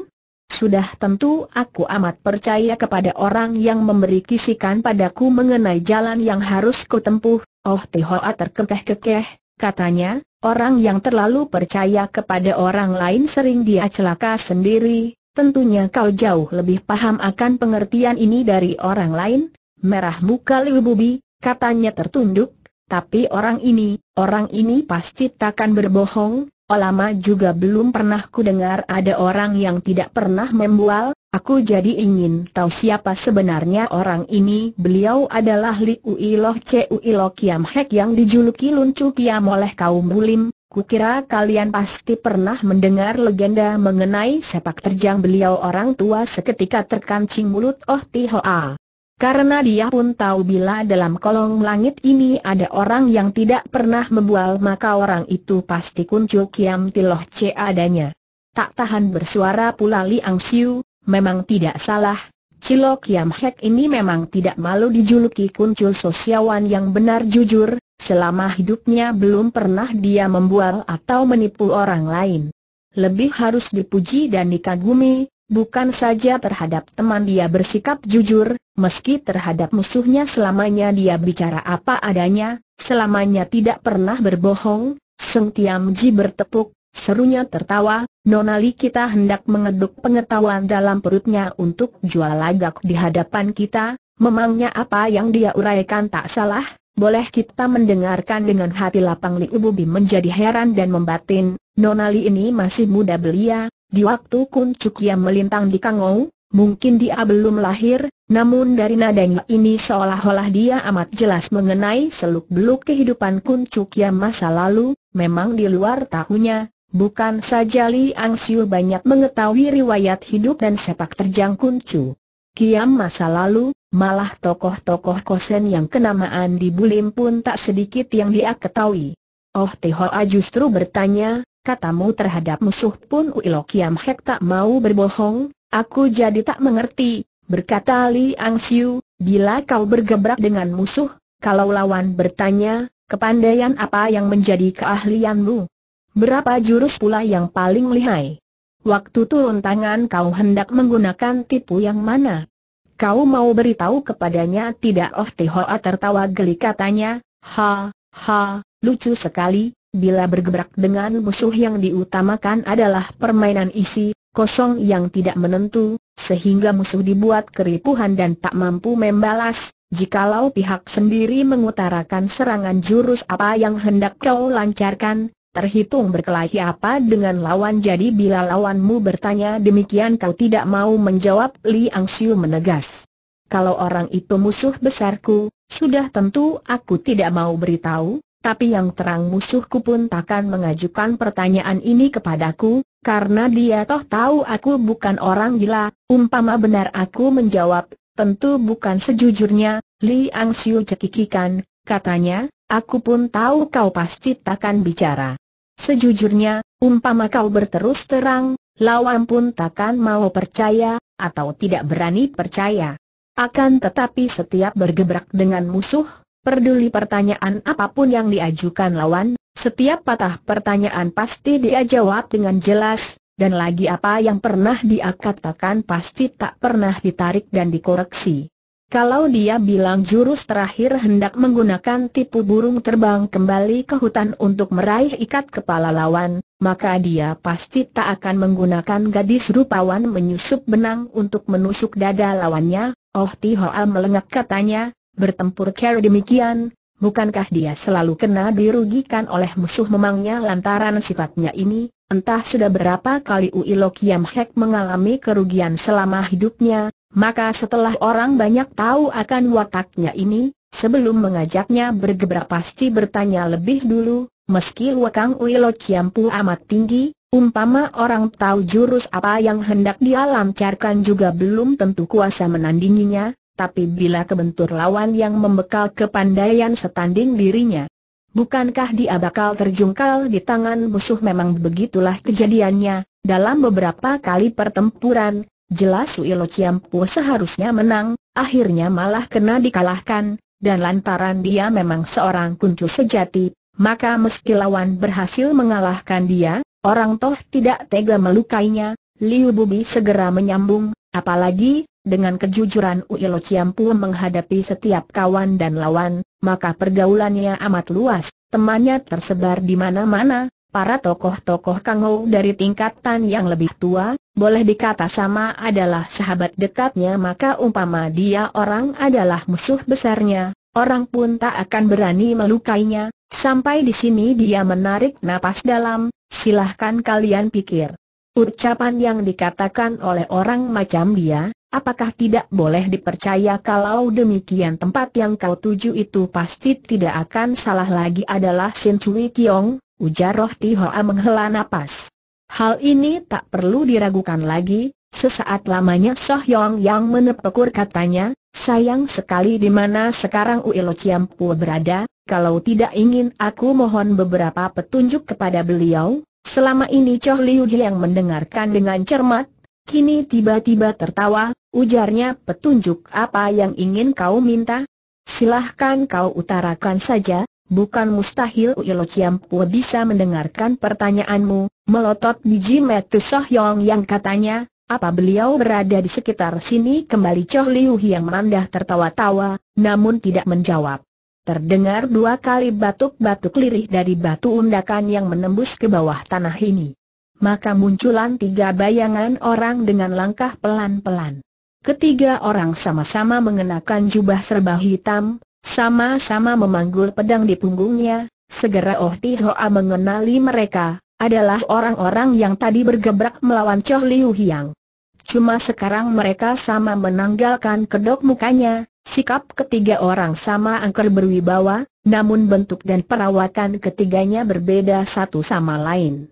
S1: Sudah tentu aku amat percaya kepada orang yang memberi kisikan padaku mengenai jalan yang harus kutempuh. Oh Tihoa terkekeh-kekeh, katanya, orang yang terlalu percaya kepada orang lain sering dia celaka sendiri. Tentunya kau jauh lebih paham akan pengertian ini dari orang lain. Merah muka Liu Bubi, katanya tertunduk, tapi orang ini, orang ini pasti takkan berbohong, Olama juga belum pernah ku dengar ada orang yang tidak pernah membual, aku jadi ingin tahu siapa sebenarnya orang ini. Beliau adalah Li Uiloh Cu Iloh Kiam Hek yang dijuluki Luncu Kiam oleh kaum bulim. Kukira kalian pasti pernah mendengar legenda mengenai sepak terjang beliau orang tua seketika terkancing mulut Oh Tihoa. Karena dia pun tahu bila dalam kolong langit ini ada orang yang tidak pernah membual maka orang itu pasti kuncu kiam tiloh ce adanya. Tak tahan bersuara pula Liang Siu, memang tidak salah, Cilok Kiam Hek ini memang tidak malu dijuluki kuncul sosiawan yang benar jujur, selama hidupnya belum pernah dia membual atau menipu orang lain. Lebih harus dipuji dan dikagumi, Bukan saja terhadap teman dia bersikap jujur, meski terhadap musuhnya selamanya dia bicara apa adanya, selamanya tidak pernah berbohong, Seng Tiam Ji bertepuk, serunya tertawa, Nona Li kita hendak mengeduk pengetahuan dalam perutnya untuk jual lagak di hadapan kita, memangnya apa yang dia uraikan tak salah, boleh kita mendengarkan dengan hati lapang Li Bubi menjadi heran dan membatin, Nona Li ini masih muda belia, di waktu Kun Cukia melintang di Kangou, mungkin dia belum lahir, namun dari nadanya ini seolah-olah dia amat jelas mengenai seluk-beluk kehidupan Kun Cukia masa lalu, memang di luar tahunya, bukan saja Li Siu banyak mengetahui riwayat hidup dan sepak terjang Kun Cu. Kiam masa lalu, malah tokoh-tokoh kosen yang kenamaan di Bulim pun tak sedikit yang dia ketahui. Oh Tihoa justru bertanya, katamu terhadap musuh pun Uilo Kiam Hek tak mau berbohong, aku jadi tak mengerti, berkata Li Ang Siu, bila kau bergebrak dengan musuh, kalau lawan bertanya, kepandaian apa yang menjadi keahlianmu? Berapa jurus pula yang paling lihai? Waktu turun tangan kau hendak menggunakan tipu yang mana? Kau mau beritahu kepadanya tidak Oh Tihoa tertawa geli katanya, ha, ha, lucu sekali, Bila bergebrak dengan musuh yang diutamakan adalah permainan isi, kosong yang tidak menentu, sehingga musuh dibuat keripuhan dan tak mampu membalas, jikalau pihak sendiri mengutarakan serangan jurus apa yang hendak kau lancarkan, Terhitung berkelahi apa dengan lawan jadi bila lawanmu bertanya demikian kau tidak mau menjawab Liang Xiu menegas. Kalau orang itu musuh besarku, sudah tentu aku tidak mau beritahu, tapi yang terang musuhku pun takkan mengajukan pertanyaan ini kepadaku, karena dia toh tahu aku bukan orang gila, umpama benar aku menjawab, tentu bukan sejujurnya, Li Ang Siu cekikikan, katanya, aku pun tahu kau pasti takkan bicara. Sejujurnya, umpama kau berterus terang, lawan pun takkan mau percaya, atau tidak berani percaya. Akan tetapi setiap bergebrak dengan musuh, peduli pertanyaan apapun yang diajukan lawan, setiap patah pertanyaan pasti dia jawab dengan jelas, dan lagi apa yang pernah dia katakan pasti tak pernah ditarik dan dikoreksi. Kalau dia bilang jurus terakhir hendak menggunakan tipu burung terbang kembali ke hutan untuk meraih ikat kepala lawan, maka dia pasti tak akan menggunakan gadis rupawan menyusup benang untuk menusuk dada lawannya. Oh Tihoa melengak katanya, bertempur cara demikian, bukankah dia selalu kena dirugikan oleh musuh memangnya lantaran sifatnya ini, entah sudah berapa kali Uilo Kiam Hek mengalami kerugian selama hidupnya, maka setelah orang banyak tahu akan wataknya ini, sebelum mengajaknya bergebrak pasti bertanya lebih dulu, meski wakang Uilo Kiam amat tinggi, Umpama orang tahu jurus apa yang hendak dia lancarkan juga belum tentu kuasa menandinginya, tapi bila kebentur lawan yang membekal kepandaian setanding dirinya. Bukankah dia bakal terjungkal di tangan musuh memang begitulah kejadiannya, dalam beberapa kali pertempuran, jelas Suilo Ciampu seharusnya menang, akhirnya malah kena dikalahkan, dan lantaran dia memang seorang kuncu sejati, maka meski lawan berhasil mengalahkan dia, orang toh tidak tega melukainya, Liu Bubi segera menyambung, apalagi, dengan kejujuran Uilo Ciampu menghadapi setiap kawan dan lawan, maka pergaulannya amat luas, temannya tersebar di mana-mana, para tokoh-tokoh kangau dari tingkatan yang lebih tua, boleh dikata sama adalah sahabat dekatnya maka umpama dia orang adalah musuh besarnya, orang pun tak akan berani melukainya, sampai di sini dia menarik napas dalam, silahkan kalian pikir. Ucapan yang dikatakan oleh orang macam dia, Apakah tidak boleh dipercaya kalau demikian tempat yang kau tuju itu pasti tidak akan salah lagi adalah Sin Cui Kiong, ujar Roh Tihoa menghela nafas. Hal ini tak perlu diragukan lagi, sesaat lamanya Soh Yong yang menepukur katanya, sayang sekali di mana sekarang Uilo Pu berada, kalau tidak ingin aku mohon beberapa petunjuk kepada beliau, selama ini Choh Liu yang mendengarkan dengan cermat, kini tiba-tiba tertawa, Ujarnya petunjuk apa yang ingin kau minta? Silahkan kau utarakan saja, bukan mustahil Uilo Chiampua bisa mendengarkan pertanyaanmu, melotot biji Metu Sohyong yang katanya, apa beliau berada di sekitar sini kembali Choh Liu yang merendah tertawa-tawa, namun tidak menjawab. Terdengar dua kali batuk-batuk lirih dari batu undakan yang menembus ke bawah tanah ini. Maka munculan tiga bayangan orang dengan langkah pelan-pelan. Ketiga orang sama-sama mengenakan jubah serba hitam, sama-sama memanggul pedang di punggungnya, segera Oh Ti Hoa mengenali mereka, adalah orang-orang yang tadi bergebrak melawan Choh Liu Hiang. Cuma sekarang mereka sama menanggalkan kedok mukanya, sikap ketiga orang sama angker berwibawa, namun bentuk dan perawatan ketiganya berbeda satu sama lain.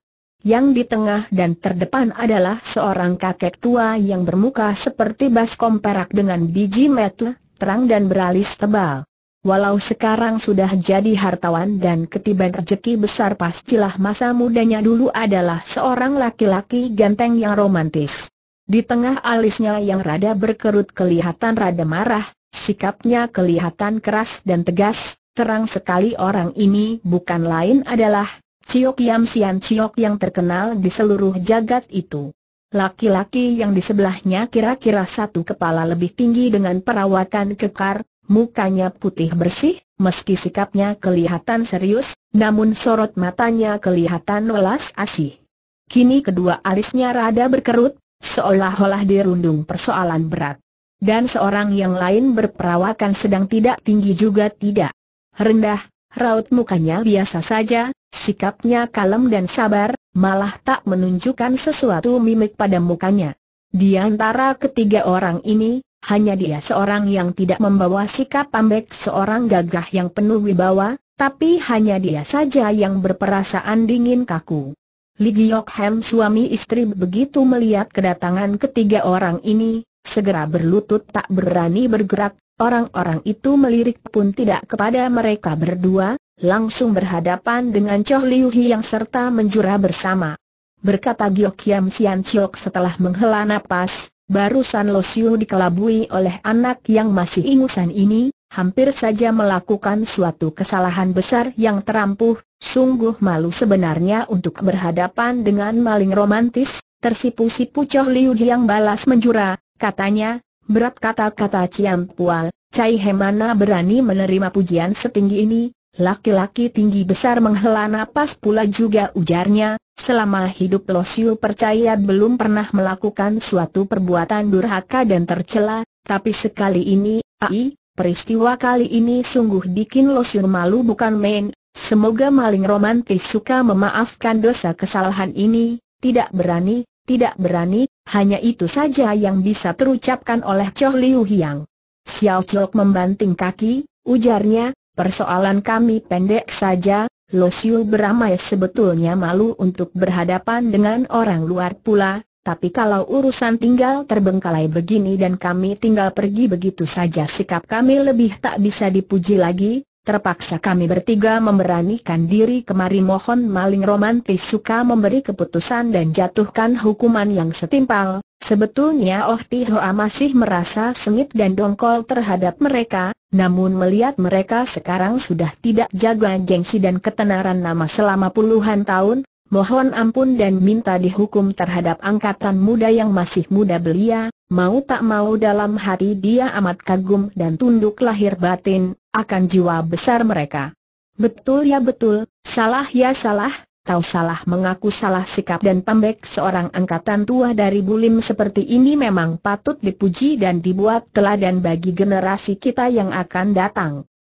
S1: Yang di tengah dan terdepan adalah seorang kakek tua yang bermuka seperti baskom perak dengan biji metal, terang dan beralis tebal. Walau sekarang sudah jadi hartawan dan ketiban rezeki besar pastilah masa mudanya dulu adalah seorang laki-laki ganteng yang romantis. Di tengah alisnya yang rada berkerut kelihatan rada marah, sikapnya kelihatan keras dan tegas, terang sekali orang ini bukan lain adalah Ciok Yam Sian Ciok yang terkenal di seluruh jagat itu. Laki-laki yang di sebelahnya kira-kira satu kepala lebih tinggi dengan perawakan kekar, mukanya putih bersih, meski sikapnya kelihatan serius, namun sorot matanya kelihatan welas asih. Kini kedua alisnya rada berkerut, seolah-olah dirundung persoalan berat. Dan seorang yang lain berperawakan sedang tidak tinggi juga tidak rendah, raut mukanya biasa saja, Sikapnya kalem dan sabar, malah tak menunjukkan sesuatu mimik pada mukanya. Di antara ketiga orang ini, hanya dia seorang yang tidak membawa sikap ambek seorang gagah yang penuh wibawa, tapi hanya dia saja yang berperasaan dingin kaku. Li Giok suami istri begitu melihat kedatangan ketiga orang ini, segera berlutut tak berani bergerak, orang-orang itu melirik pun tidak kepada mereka berdua, langsung berhadapan dengan Choh Liu yang serta menjura bersama. Berkata Giok Yam Sian Chiok setelah menghela nafas, barusan Lo Siu dikelabui oleh anak yang masih ingusan ini, hampir saja melakukan suatu kesalahan besar yang terampuh, sungguh malu sebenarnya untuk berhadapan dengan maling romantis, tersipu-sipu Choh Liu yang balas menjura, katanya, berat kata-kata Ciam Pual, Cai Hemana berani menerima pujian setinggi ini, Laki-laki tinggi besar menghela nafas pula juga ujarnya, selama hidup Siu percaya belum pernah melakukan suatu perbuatan durhaka dan tercela, tapi sekali ini, ai, peristiwa kali ini sungguh bikin Siu malu bukan main, semoga maling romantis suka memaafkan dosa kesalahan ini, tidak berani, tidak berani, hanya itu saja yang bisa terucapkan oleh Cho Liu Hiang. Xiao Chok membanting kaki, ujarnya, Persoalan kami pendek saja, Lo beramai sebetulnya malu untuk berhadapan dengan orang luar pula, tapi kalau urusan tinggal terbengkalai begini dan kami tinggal pergi begitu saja sikap kami lebih tak bisa dipuji lagi, terpaksa kami bertiga memberanikan diri kemari mohon maling romantis suka memberi keputusan dan jatuhkan hukuman yang setimpal, Sebetulnya Oh Ti masih merasa sengit dan dongkol terhadap mereka, namun melihat mereka sekarang sudah tidak jaga gengsi dan ketenaran nama selama puluhan tahun, mohon ampun dan minta dihukum terhadap angkatan muda yang masih muda belia, mau tak mau dalam hati dia amat kagum dan tunduk lahir batin, akan jiwa besar mereka. Betul ya betul, salah ya salah, kau salah mengaku salah sikap dan pembek seorang angkatan tua dari Bulim seperti ini memang patut dipuji dan dibuat teladan bagi generasi kita yang akan datang.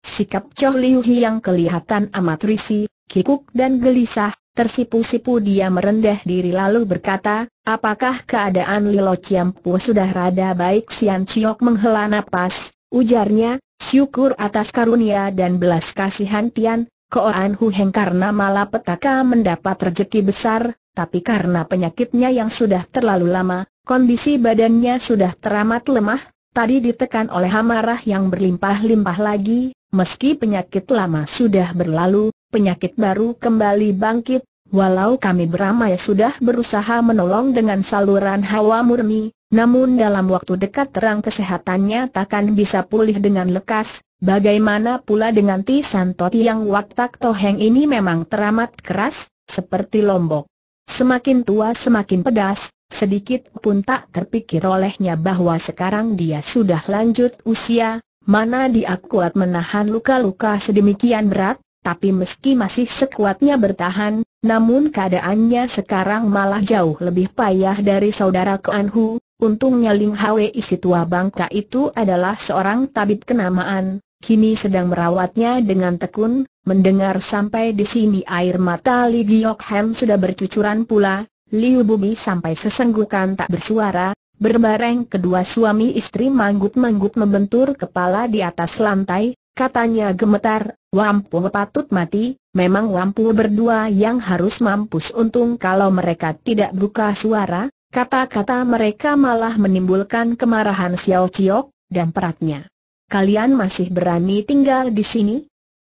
S1: Sikap Chow Liu Hi yang kelihatan amat risih, kikuk dan gelisah, tersipu-sipu dia merendah diri lalu berkata, apakah keadaan Lilo Pu sudah rada baik Sian Chiok menghela nafas, ujarnya, syukur atas karunia dan belas kasihan Tian, Koan Hu Heng karena malapetaka mendapat rejeki besar, tapi karena penyakitnya yang sudah terlalu lama, kondisi badannya sudah teramat lemah, tadi ditekan oleh hamarah yang berlimpah-limpah lagi, meski penyakit lama sudah berlalu, penyakit baru kembali bangkit, walau kami beramai sudah berusaha menolong dengan saluran hawa murni, namun dalam waktu dekat terang kesehatannya takkan bisa pulih dengan lekas, bagaimana pula dengan Ti Santot yang watak toheng ini memang teramat keras, seperti lombok. Semakin tua semakin pedas, sedikit pun tak terpikir olehnya bahwa sekarang dia sudah lanjut usia, mana dia kuat menahan luka-luka sedemikian berat, tapi meski masih sekuatnya bertahan, namun keadaannya sekarang malah jauh lebih payah dari saudara Kuan Hu, Untungnya Lim Hwe isi tua bangka itu adalah seorang tabib kenamaan, kini sedang merawatnya dengan tekun, mendengar sampai di sini air mata Li Giok Hem sudah bercucuran pula, Liu Bumi sampai sesenggukan tak bersuara, berbareng kedua suami istri manggut-manggut membentur kepala di atas lantai, katanya gemetar, Wampu patut mati, memang Wampu berdua yang harus mampus untung kalau mereka tidak buka suara, Kata-kata mereka malah menimbulkan kemarahan Xiao Chiok dan peratnya. Kalian masih berani tinggal di sini?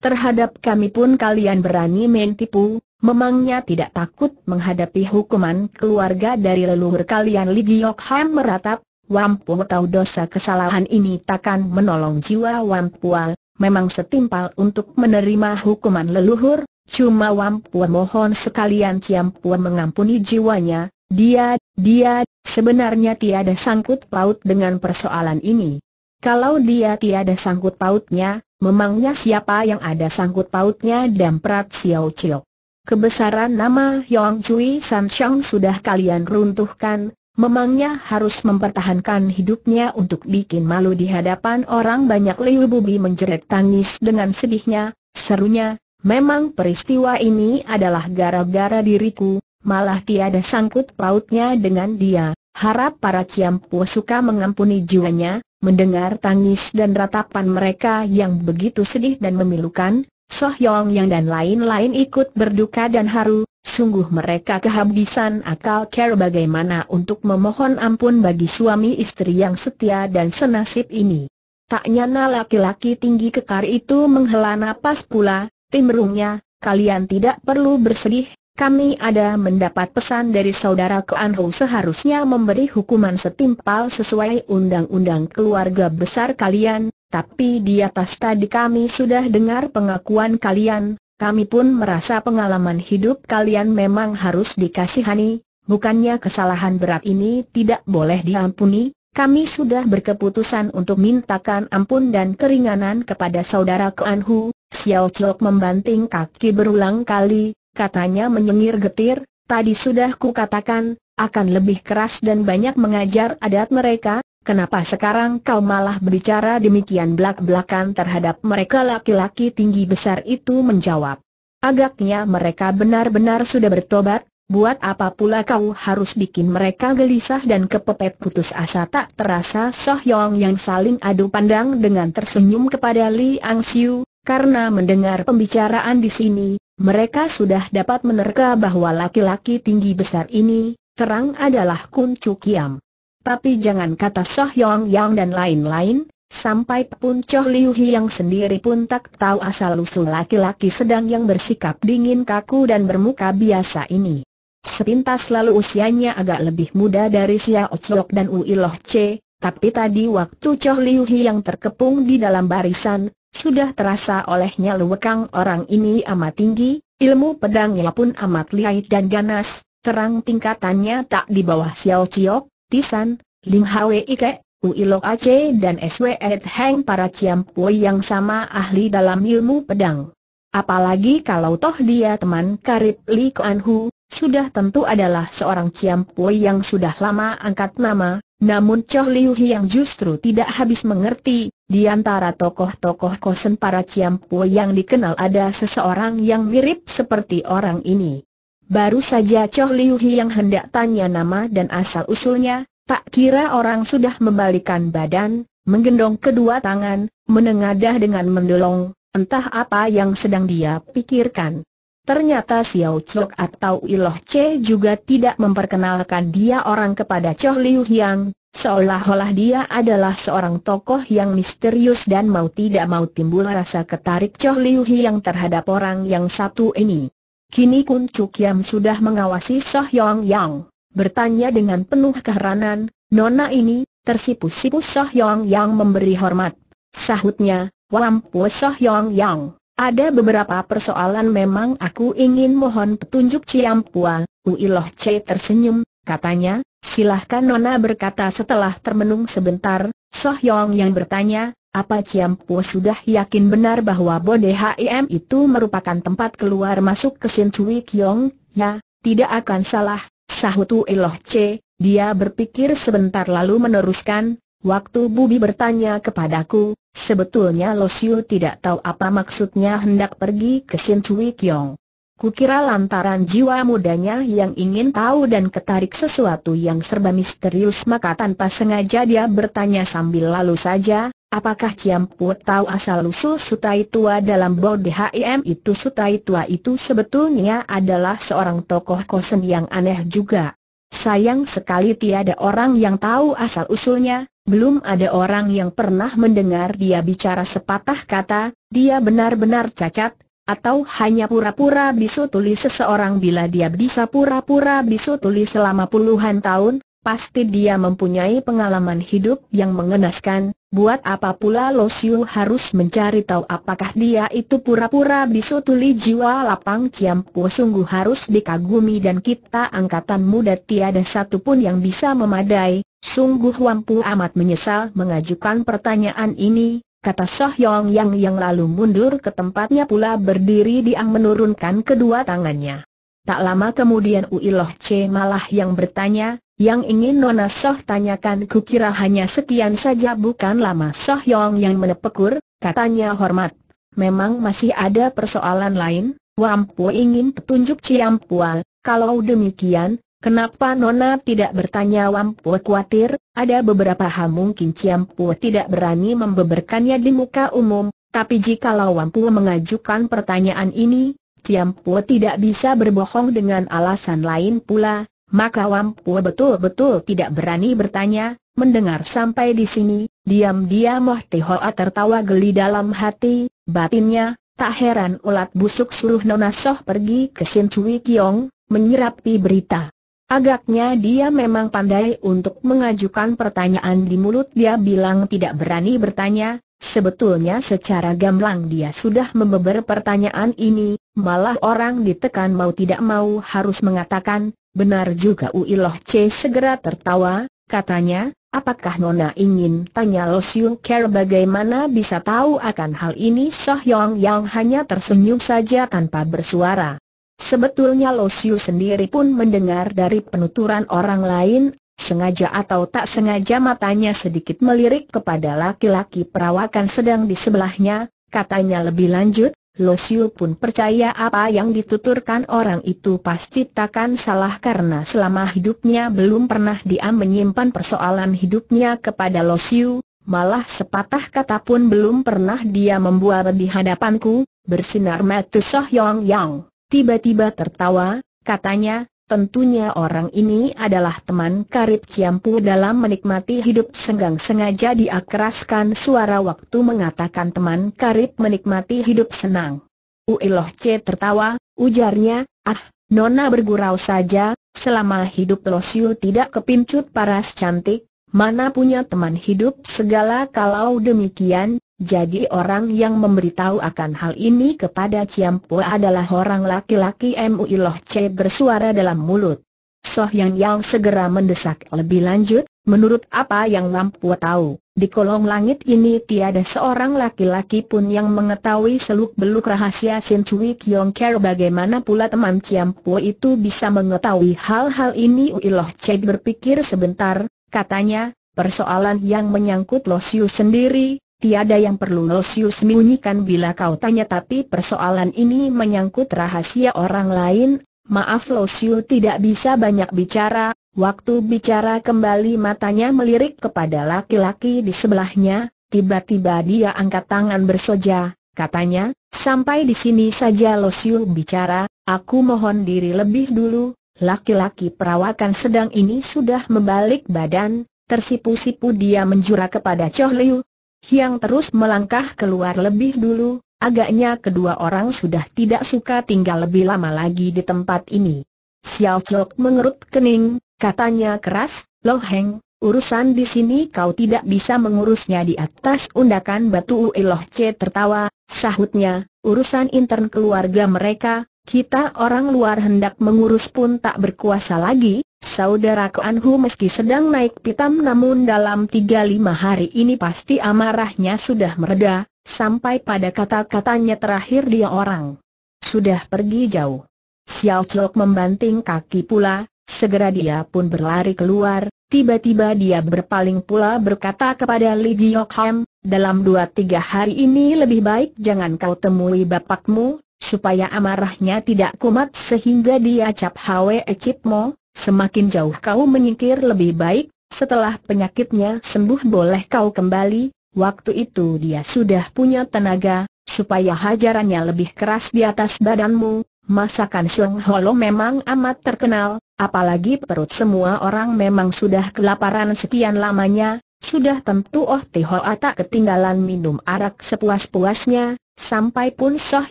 S1: Terhadap kami pun kalian berani main tipu, memangnya tidak takut menghadapi hukuman keluarga dari leluhur kalian Li Giok Ham meratap, Wampu tahu dosa kesalahan ini takkan menolong jiwa Wampua, memang setimpal untuk menerima hukuman leluhur, cuma Wampua mohon sekalian Ciampua mengampuni jiwanya, dia dia sebenarnya tiada sangkut paut dengan persoalan ini. Kalau dia tiada sangkut pautnya, memangnya siapa yang ada sangkut pautnya dan Prat Xiao Chiok? Kebesaran nama Yong Cui San Shang sudah kalian runtuhkan, memangnya harus mempertahankan hidupnya untuk bikin malu di hadapan orang banyak Liu Bubi menjerit tangis dengan sedihnya, serunya, memang peristiwa ini adalah gara-gara diriku, malah tiada sangkut pautnya dengan dia. Harap para Ciampu suka mengampuni jiwanya, mendengar tangis dan ratapan mereka yang begitu sedih dan memilukan, Soh Yong Yang dan lain-lain ikut berduka dan haru, sungguh mereka kehabisan akal care bagaimana untuk memohon ampun bagi suami istri yang setia dan senasib ini. Tak nyana laki-laki tinggi kekar itu menghela napas pula, timrungnya, kalian tidak perlu bersedih, kami ada mendapat pesan dari saudara Kuan Anhu seharusnya memberi hukuman setimpal sesuai undang-undang keluarga besar kalian, tapi di atas tadi kami sudah dengar pengakuan kalian, kami pun merasa pengalaman hidup kalian memang harus dikasihani, bukannya kesalahan berat ini tidak boleh diampuni, kami sudah berkeputusan untuk mintakan ampun dan keringanan kepada saudara Kuan Hu, Xiao Chok membanting kaki berulang kali, katanya menyengir getir, tadi sudah ku katakan, akan lebih keras dan banyak mengajar adat mereka, kenapa sekarang kau malah berbicara demikian belak-belakan terhadap mereka laki-laki tinggi besar itu menjawab. Agaknya mereka benar-benar sudah bertobat, buat apa pula kau harus bikin mereka gelisah dan kepepet putus asa tak terasa Soh Yong yang saling adu pandang dengan tersenyum kepada Li Ang Siu, karena mendengar pembicaraan di sini, mereka sudah dapat menerka bahwa laki-laki tinggi besar ini, terang adalah Kun Chu Kiam. Tapi jangan kata Soh Yong Yang dan lain-lain, Sampai pun Choh Liu yang sendiri pun tak tahu asal-usul laki-laki sedang yang bersikap dingin kaku dan bermuka biasa ini. Sepintas lalu usianya agak lebih muda dari Xiao Chok dan Ui Loh Che, tapi tadi waktu Choh Liu yang terkepung di dalam barisan, sudah terasa olehnya lewekang orang ini amat tinggi, ilmu pedangnya pun amat lihai dan ganas, terang tingkatannya tak di bawah Xiao Chiok, Tisan, Lim Hwe Ike, Uilok Aceh dan Swe Ed Heng para Ciam Pui yang sama ahli dalam ilmu pedang. Apalagi kalau toh dia teman karib Li Kuan Hu, sudah tentu adalah seorang Ciam Pui yang sudah lama angkat nama, namun Choh Liu Hi yang justru tidak habis mengerti, di antara tokoh-tokoh kosen para Ciampu yang dikenal ada seseorang yang mirip seperti orang ini. Baru saja Choh Liu yang hendak tanya nama dan asal-usulnya, tak kira orang sudah membalikan badan, menggendong kedua tangan, menengadah dengan mendolong, entah apa yang sedang dia pikirkan. Ternyata Xiao Chok atau Iloh Che juga tidak memperkenalkan dia orang kepada Choh Liu Yang Seolah-olah dia adalah seorang tokoh yang misterius dan mau tidak mau timbul rasa ketarik Choh Liu Hiang terhadap orang yang satu ini. Kini Kun Chuk Yam sudah mengawasi Soh Yong Yang, bertanya dengan penuh keheranan, Nona ini, tersipu-sipu Soh Yong Yang memberi hormat. Sahutnya, Wampu Soh Yong Yang, ada beberapa persoalan memang aku ingin mohon petunjuk Ciam Ciampua, Uiloh che tersenyum, katanya, Silahkan Nona berkata setelah termenung sebentar, Soh Yong yang bertanya, apa Ciampu sudah yakin benar bahwa Bode HIM itu merupakan tempat keluar masuk ke Sin Cui Kiong? Ya, tidak akan salah, Sahutu iloh C. Dia berpikir sebentar lalu meneruskan, waktu Bubi bertanya kepadaku, sebetulnya Lo Siu tidak tahu apa maksudnya hendak pergi ke Sin Cui Kiong. Kukira lantaran jiwa mudanya yang ingin tahu dan ketarik sesuatu yang serba misterius maka tanpa sengaja dia bertanya sambil lalu saja, apakah Ciamput tahu asal-usul Sutai Tua dalam board HIM itu Sutai Tua itu sebetulnya adalah seorang tokoh kosen yang aneh juga. Sayang sekali tiada orang yang tahu asal-usulnya, belum ada orang yang pernah mendengar dia bicara sepatah kata, dia benar-benar cacat, atau hanya pura-pura bisu tulis seseorang bila dia bisa pura-pura bisu tulis selama puluhan tahun, pasti dia mempunyai pengalaman hidup yang mengenaskan, buat apa pula Lo Siu harus mencari tahu apakah dia itu pura-pura bisu tulis jiwa lapang Ciampu sungguh harus dikagumi dan kita angkatan muda tiada satupun yang bisa memadai, sungguh Wampu amat menyesal mengajukan pertanyaan ini, kata Sohyong Yang yang lalu mundur ke tempatnya pula berdiri diang menurunkan kedua tangannya. Tak lama kemudian Uiloh Che malah yang bertanya, yang ingin Nona Soh tanyakan kukira hanya sekian saja bukan lama Soh Yong yang menepekur, katanya hormat. Memang masih ada persoalan lain, Wampu ingin petunjuk Ciampual, kalau demikian, Kenapa Nona tidak bertanya Wampu khawatir, ada beberapa hal mungkin Ciampu tidak berani membeberkannya di muka umum, tapi jikalau Wampu mengajukan pertanyaan ini, Ciampu tidak bisa berbohong dengan alasan lain pula, maka wampu betul-betul tidak berani bertanya, mendengar sampai di sini, diam-diam Moh Hoa tertawa geli dalam hati, batinnya, tak heran ulat busuk suruh Nona Soh pergi ke Sin Cui Kiong, menyerapi berita. Agaknya dia memang pandai untuk mengajukan pertanyaan di mulut dia bilang tidak berani bertanya, sebetulnya secara gamblang dia sudah membeber pertanyaan ini, malah orang ditekan mau tidak mau harus mengatakan, benar juga Uiloh C segera tertawa, katanya, apakah Nona ingin tanya Lo Siu Ker bagaimana bisa tahu akan hal ini Soh Yong Yang hanya tersenyum saja tanpa bersuara. Sebetulnya Lo Siu sendiri pun mendengar dari penuturan orang lain, sengaja atau tak sengaja matanya sedikit melirik kepada laki-laki perawakan sedang di sebelahnya, katanya lebih lanjut, Lo Siu pun percaya apa yang dituturkan orang itu pasti takkan salah karena selama hidupnya belum pernah dia menyimpan persoalan hidupnya kepada Lo Siu, malah sepatah kata pun belum pernah dia membuat di hadapanku, bersinar mata Soh Yong Yang. Tiba-tiba tertawa, katanya, tentunya orang ini adalah teman karib Ciampu dalam menikmati hidup senggang sengaja diakraskan suara waktu mengatakan teman karib menikmati hidup senang. Uiloh C tertawa, ujarnya, ah, Nona bergurau saja, selama hidup Losiu tidak kepincut paras cantik, mana punya teman hidup segala kalau demikian, jadi orang yang memberitahu akan hal ini kepada Ciampo adalah orang laki-laki MUI Loh C bersuara dalam mulut. Soh Yang Yao segera mendesak lebih lanjut, menurut apa yang Lampu tahu, di kolong langit ini tiada seorang laki-laki pun yang mengetahui seluk-beluk rahasia Sin Cui Kiong Ker bagaimana pula teman Ciampo itu bisa mengetahui hal-hal ini Ui Loh C berpikir sebentar, katanya, persoalan yang menyangkut Losiu sendiri, Tiada yang perlu Losius menyunyikan bila kau tanya tapi persoalan ini menyangkut rahasia orang lain, maaf Losius tidak bisa banyak bicara, waktu bicara kembali matanya melirik kepada laki-laki di sebelahnya, tiba-tiba dia angkat tangan bersoja, katanya, sampai di sini saja Losius bicara, aku mohon diri lebih dulu, laki-laki perawakan sedang ini sudah membalik badan, tersipu-sipu dia menjurah kepada Choh Liu, yang terus melangkah keluar lebih dulu, agaknya kedua orang sudah tidak suka tinggal lebih lama lagi di tempat ini. Xiao Chok mengerut kening, katanya keras, Lo Heng, urusan di sini kau tidak bisa mengurusnya di atas undakan batu Loh Che tertawa, sahutnya, urusan intern keluarga mereka, kita orang luar hendak mengurus pun tak berkuasa lagi, Saudaraku Anhu meski sedang naik pitam namun dalam 3 lima hari ini pasti amarahnya sudah mereda, sampai pada kata-katanya terakhir dia orang. Sudah pergi jauh. Xiao Chok membanting kaki pula, segera dia pun berlari keluar, tiba-tiba dia berpaling pula berkata kepada Li Jiok dalam dua tiga hari ini lebih baik jangan kau temui bapakmu, supaya amarahnya tidak kumat sehingga dia cap hawe ecip mo. Semakin jauh kau menyingkir lebih baik, setelah penyakitnya sembuh boleh kau kembali, waktu itu dia sudah punya tenaga, supaya hajarannya lebih keras di atas badanmu, masakan Siang Holo memang amat terkenal, apalagi perut semua orang memang sudah kelaparan sekian lamanya, sudah tentu Oh Tihoa tak ketinggalan minum arak sepuas-puasnya, sampai pun Soh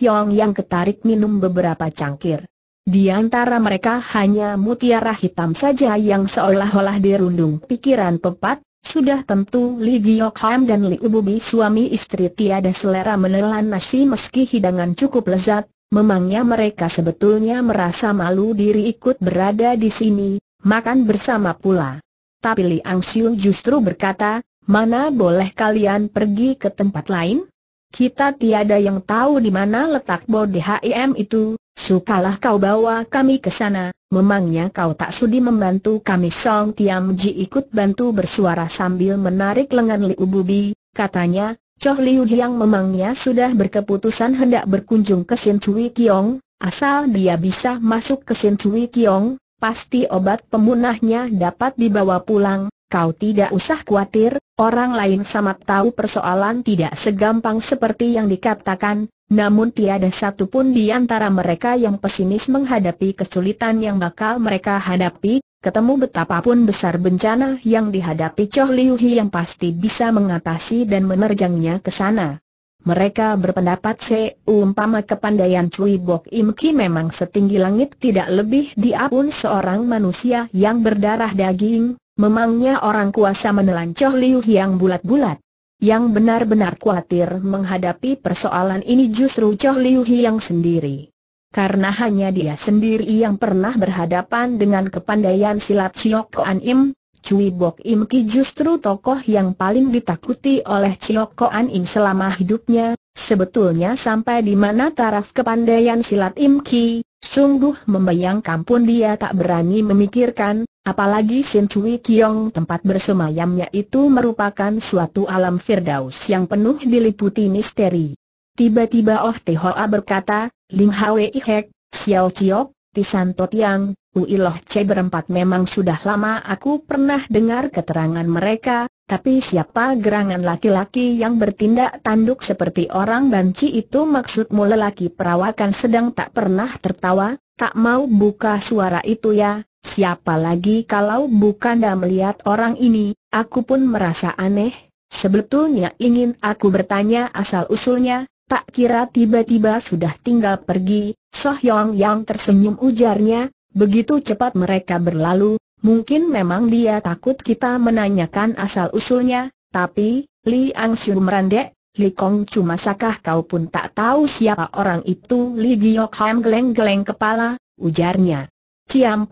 S1: Yong yang ketarik minum beberapa cangkir. Di antara mereka hanya mutiara hitam saja yang seolah-olah dirundung pikiran tepat. sudah tentu Li Giok Ham dan Li Ububi suami istri tiada selera menelan nasi meski hidangan cukup lezat, memangnya mereka sebetulnya merasa malu diri ikut berada di sini, makan bersama pula. Tapi Li Angsiu justru berkata, mana boleh kalian pergi ke tempat lain? Kita tiada yang tahu di mana letak bodi HIM itu, Sukalah kau bawa kami ke sana, memangnya kau tak sudi membantu kami Song Tiam Ji ikut bantu bersuara sambil menarik lengan Liu Bubi, katanya, Choh Liu Hiang memangnya sudah berkeputusan hendak berkunjung ke Sin Cui Kiong, asal dia bisa masuk ke Sin Cui Kiong, pasti obat pemunahnya dapat dibawa pulang, kau tidak usah khawatir, orang lain sama tahu persoalan tidak segampang seperti yang dikatakan, namun tiada satupun di antara mereka yang pesimis menghadapi kesulitan yang bakal mereka hadapi, ketemu betapapun besar bencana yang dihadapi Choh Liu Hi yang pasti bisa mengatasi dan menerjangnya ke sana. Mereka berpendapat seumpama kepandaian Cui Bok Im Ki memang setinggi langit tidak lebih diapun seorang manusia yang berdarah daging, memangnya orang kuasa menelan Choh Liu Hi yang bulat-bulat. Yang benar-benar khawatir menghadapi persoalan ini justru Choh Liu Hiang sendiri. Karena hanya dia sendiri yang pernah berhadapan dengan kepandaian silat Chiok Koan Im, Cui Bok Im Ki justru tokoh yang paling ditakuti oleh Chiok Koan Im selama hidupnya, sebetulnya sampai di mana taraf kepandaian silat Im Ki, Sungguh membayangkan pun dia tak berani memikirkan, apalagi Sin Cui Kiong tempat bersemayamnya itu merupakan suatu alam firdaus yang penuh diliputi misteri. Tiba-tiba Oh Te Hoa berkata, Lim Hwe Hek, Xiao Chiok, Tisan Totiang, Loh C berempat memang sudah lama aku pernah dengar keterangan mereka, tapi siapa gerangan laki-laki yang bertindak tanduk seperti orang banci itu maksudmu lelaki perawakan sedang tak pernah tertawa, tak mau buka suara itu ya, siapa lagi kalau bukan dah melihat orang ini, aku pun merasa aneh, sebetulnya ingin aku bertanya asal-usulnya, tak kira tiba-tiba sudah tinggal pergi, Soh Yong yang tersenyum ujarnya, begitu cepat mereka berlalu, Mungkin memang dia takut kita menanyakan asal-usulnya, tapi, Li Siu merandek, Li Kong cuma sakah kau pun tak tahu siapa orang itu Li Giok Ham geleng-geleng kepala, ujarnya.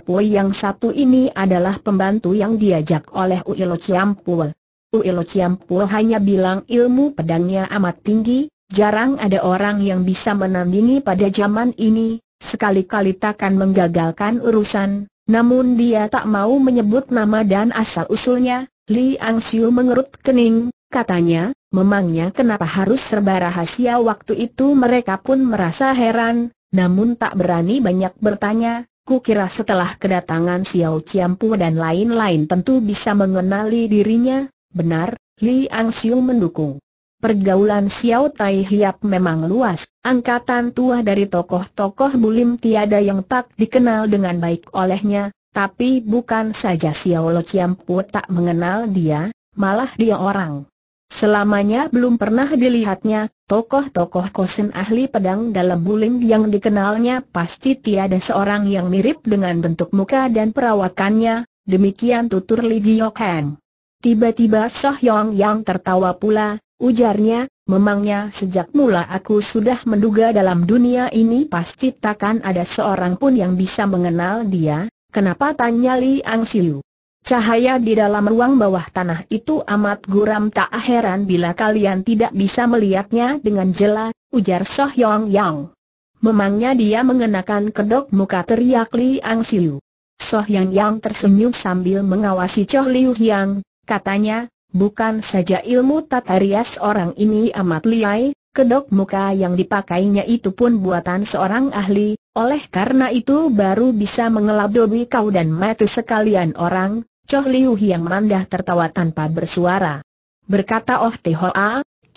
S1: Pui yang satu ini adalah pembantu yang diajak oleh Uilo Pui. Uilo Pui hanya bilang ilmu pedangnya amat tinggi, jarang ada orang yang bisa menandingi pada zaman ini, sekali-kali takkan menggagalkan urusan, namun dia tak mau menyebut nama dan asal-usulnya, Li Ang Siu mengerut kening, katanya, memangnya kenapa harus serba rahasia waktu itu mereka pun merasa heran, namun tak berani banyak bertanya, Ku kira setelah kedatangan Xiao Chiampu dan lain-lain tentu bisa mengenali dirinya, benar, Li Ang Siu mendukung. Pergaulan Xiao Tai Hiap memang luas, angkatan tua dari tokoh-tokoh bulim tiada yang tak dikenal dengan baik olehnya, tapi bukan saja Xiao Lo Chiampu tak mengenal dia, malah dia orang. Selamanya belum pernah dilihatnya, tokoh-tokoh kosen ahli pedang dalam bulim yang dikenalnya pasti tiada seorang yang mirip dengan bentuk muka dan perawakannya, demikian tutur Li Giokang. Tiba-tiba Soh Yong Yang tertawa pula, Ujarnya, memangnya sejak mula aku sudah menduga dalam dunia ini pasti takkan ada seorang pun yang bisa mengenal dia, kenapa tanya Li Ang Siu? Cahaya di dalam ruang bawah tanah itu amat guram tak heran bila kalian tidak bisa melihatnya dengan jelas, ujar Soh Yong Yang. Memangnya dia mengenakan kedok muka teriak Li Ang Siu. Soh Yang Yang tersenyum sambil mengawasi Choh Liu Yang, katanya, Bukan saja ilmu tata rias orang ini amat liai, kedok muka yang dipakainya itu pun buatan seorang ahli, oleh karena itu baru bisa mengelabui kau dan mati sekalian orang, Choh Liu yang merendah tertawa tanpa bersuara. Berkata Oh Te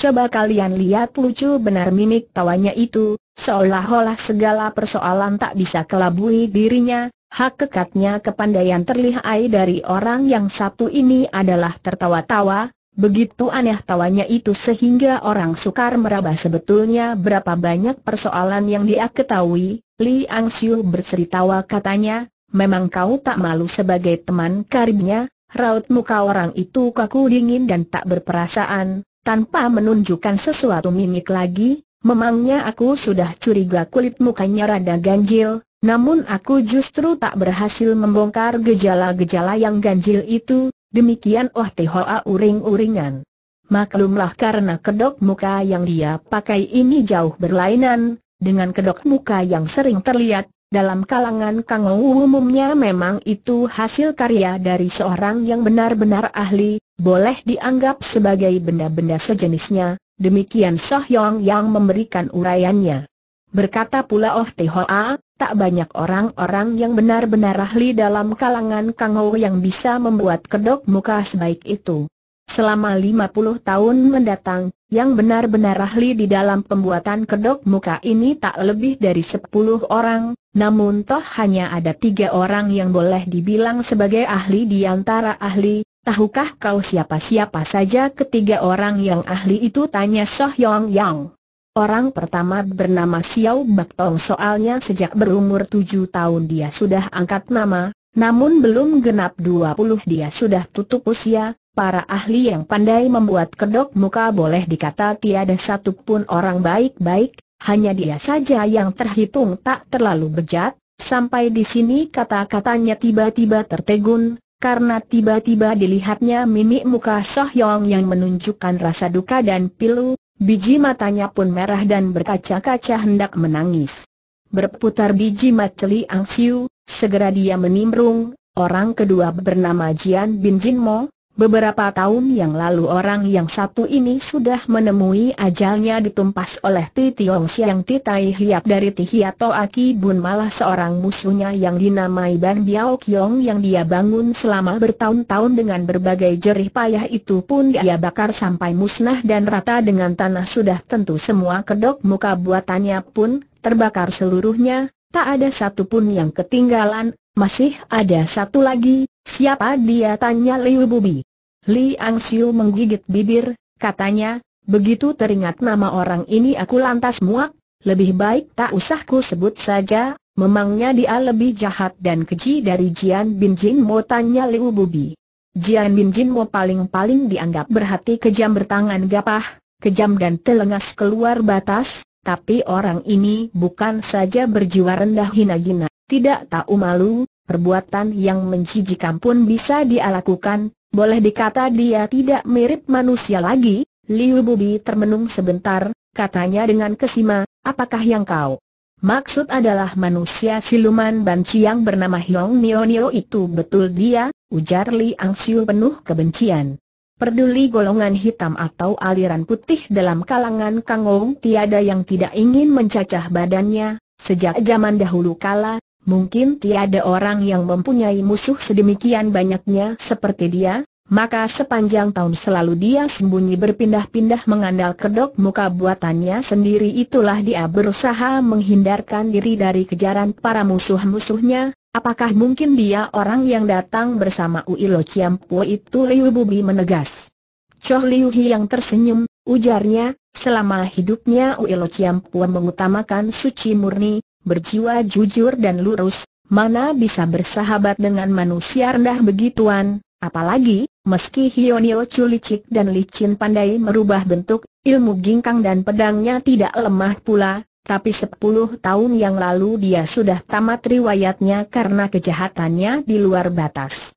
S1: coba kalian lihat lucu benar mimik tawanya itu, seolah-olah segala persoalan tak bisa kelabui dirinya, Hak kekatnya kepandaian terlihai dari orang yang satu ini adalah tertawa-tawa, begitu aneh tawanya itu sehingga orang sukar meraba sebetulnya berapa banyak persoalan yang dia ketahui. Li Siu berseritawa katanya, memang kau tak malu sebagai teman karibnya, raut muka orang itu kaku dingin dan tak berperasaan, tanpa menunjukkan sesuatu mimik lagi, memangnya aku sudah curiga kulit mukanya rada ganjil, namun aku justru tak berhasil membongkar gejala-gejala yang ganjil itu, demikian Oh Hoa uring-uringan. Maklumlah karena kedok muka yang dia pakai ini jauh berlainan, dengan kedok muka yang sering terlihat, dalam kalangan Kang umumnya memang itu hasil karya dari seorang yang benar-benar ahli, boleh dianggap sebagai benda-benda sejenisnya, demikian Soh Yong yang memberikan uraiannya. Berkata pula Oh Hoa, tak banyak orang-orang yang benar-benar ahli dalam kalangan Kang yang bisa membuat kedok muka sebaik itu. Selama 50 tahun mendatang, yang benar-benar ahli di dalam pembuatan kedok muka ini tak lebih dari 10 orang, namun toh hanya ada tiga orang yang boleh dibilang sebagai ahli di antara ahli, tahukah kau siapa-siapa saja ketiga orang yang ahli itu tanya Soh Yong Yong. Orang pertama bernama Xiao Bak Tong soalnya sejak berumur tujuh tahun dia sudah angkat nama, namun belum genap dua puluh dia sudah tutup usia, para ahli yang pandai membuat kedok muka boleh dikata tiada satupun orang baik-baik, hanya dia saja yang terhitung tak terlalu bejat, sampai di sini kata-katanya tiba-tiba tertegun, karena tiba-tiba dilihatnya mimik muka Soh Yong yang menunjukkan rasa duka dan pilu, Biji matanya pun merah dan berkaca-kaca hendak menangis. Berputar biji mat Li Ang segera dia menimbrung, orang kedua bernama Jian Bin Jin Mo, Beberapa tahun yang lalu orang yang satu ini sudah menemui ajalnya ditumpas oleh Ti Tiong Siang Ti Tai Hiap dari Ti Hiato Aki Bun malah seorang musuhnya yang dinamai Ban Biao Kiong yang dia bangun selama bertahun-tahun dengan berbagai jerih payah itu pun dia bakar sampai musnah dan rata dengan tanah sudah tentu semua kedok muka buatannya pun terbakar seluruhnya, tak ada satupun yang ketinggalan, masih ada satu lagi, siapa dia tanya Liu Bubi. Li Ang Siu menggigit bibir, katanya, begitu teringat nama orang ini aku lantas muak, lebih baik tak usah ku sebut saja, memangnya dia lebih jahat dan keji dari Jian Bin Jin Mo tanya Liu Bubi. Jian Bin Jin Mo paling-paling dianggap berhati kejam bertangan gapah, kejam dan telengas keluar batas, tapi orang ini bukan saja berjiwa rendah hina-gina tidak tahu malu, perbuatan yang menjijikan pun bisa dia lakukan, boleh dikata dia tidak mirip manusia lagi, Liu Bubi termenung sebentar, katanya dengan kesima, apakah yang kau? Maksud adalah manusia siluman banci yang bernama Hiong Nio Nio itu betul dia, ujar Li Ang Siu penuh kebencian. Perduli golongan hitam atau aliran putih dalam kalangan Kang Ong tiada yang tidak ingin mencacah badannya, sejak zaman dahulu kala, mungkin tiada orang yang mempunyai musuh sedemikian banyaknya seperti dia, maka sepanjang tahun selalu dia sembunyi berpindah-pindah mengandal kedok muka buatannya sendiri itulah dia berusaha menghindarkan diri dari kejaran para musuh-musuhnya, apakah mungkin dia orang yang datang bersama Uilo Chiampo itu Liu Bubi menegas. Choh Liu Hi yang tersenyum, ujarnya, selama hidupnya Uilo Chiampo mengutamakan suci murni, berjiwa jujur dan lurus, mana bisa bersahabat dengan manusia rendah begituan, apalagi, meski Hionio Culicik dan Licin pandai merubah bentuk, ilmu gingkang dan pedangnya tidak lemah pula, tapi sepuluh tahun yang lalu dia sudah tamat riwayatnya karena kejahatannya di luar batas.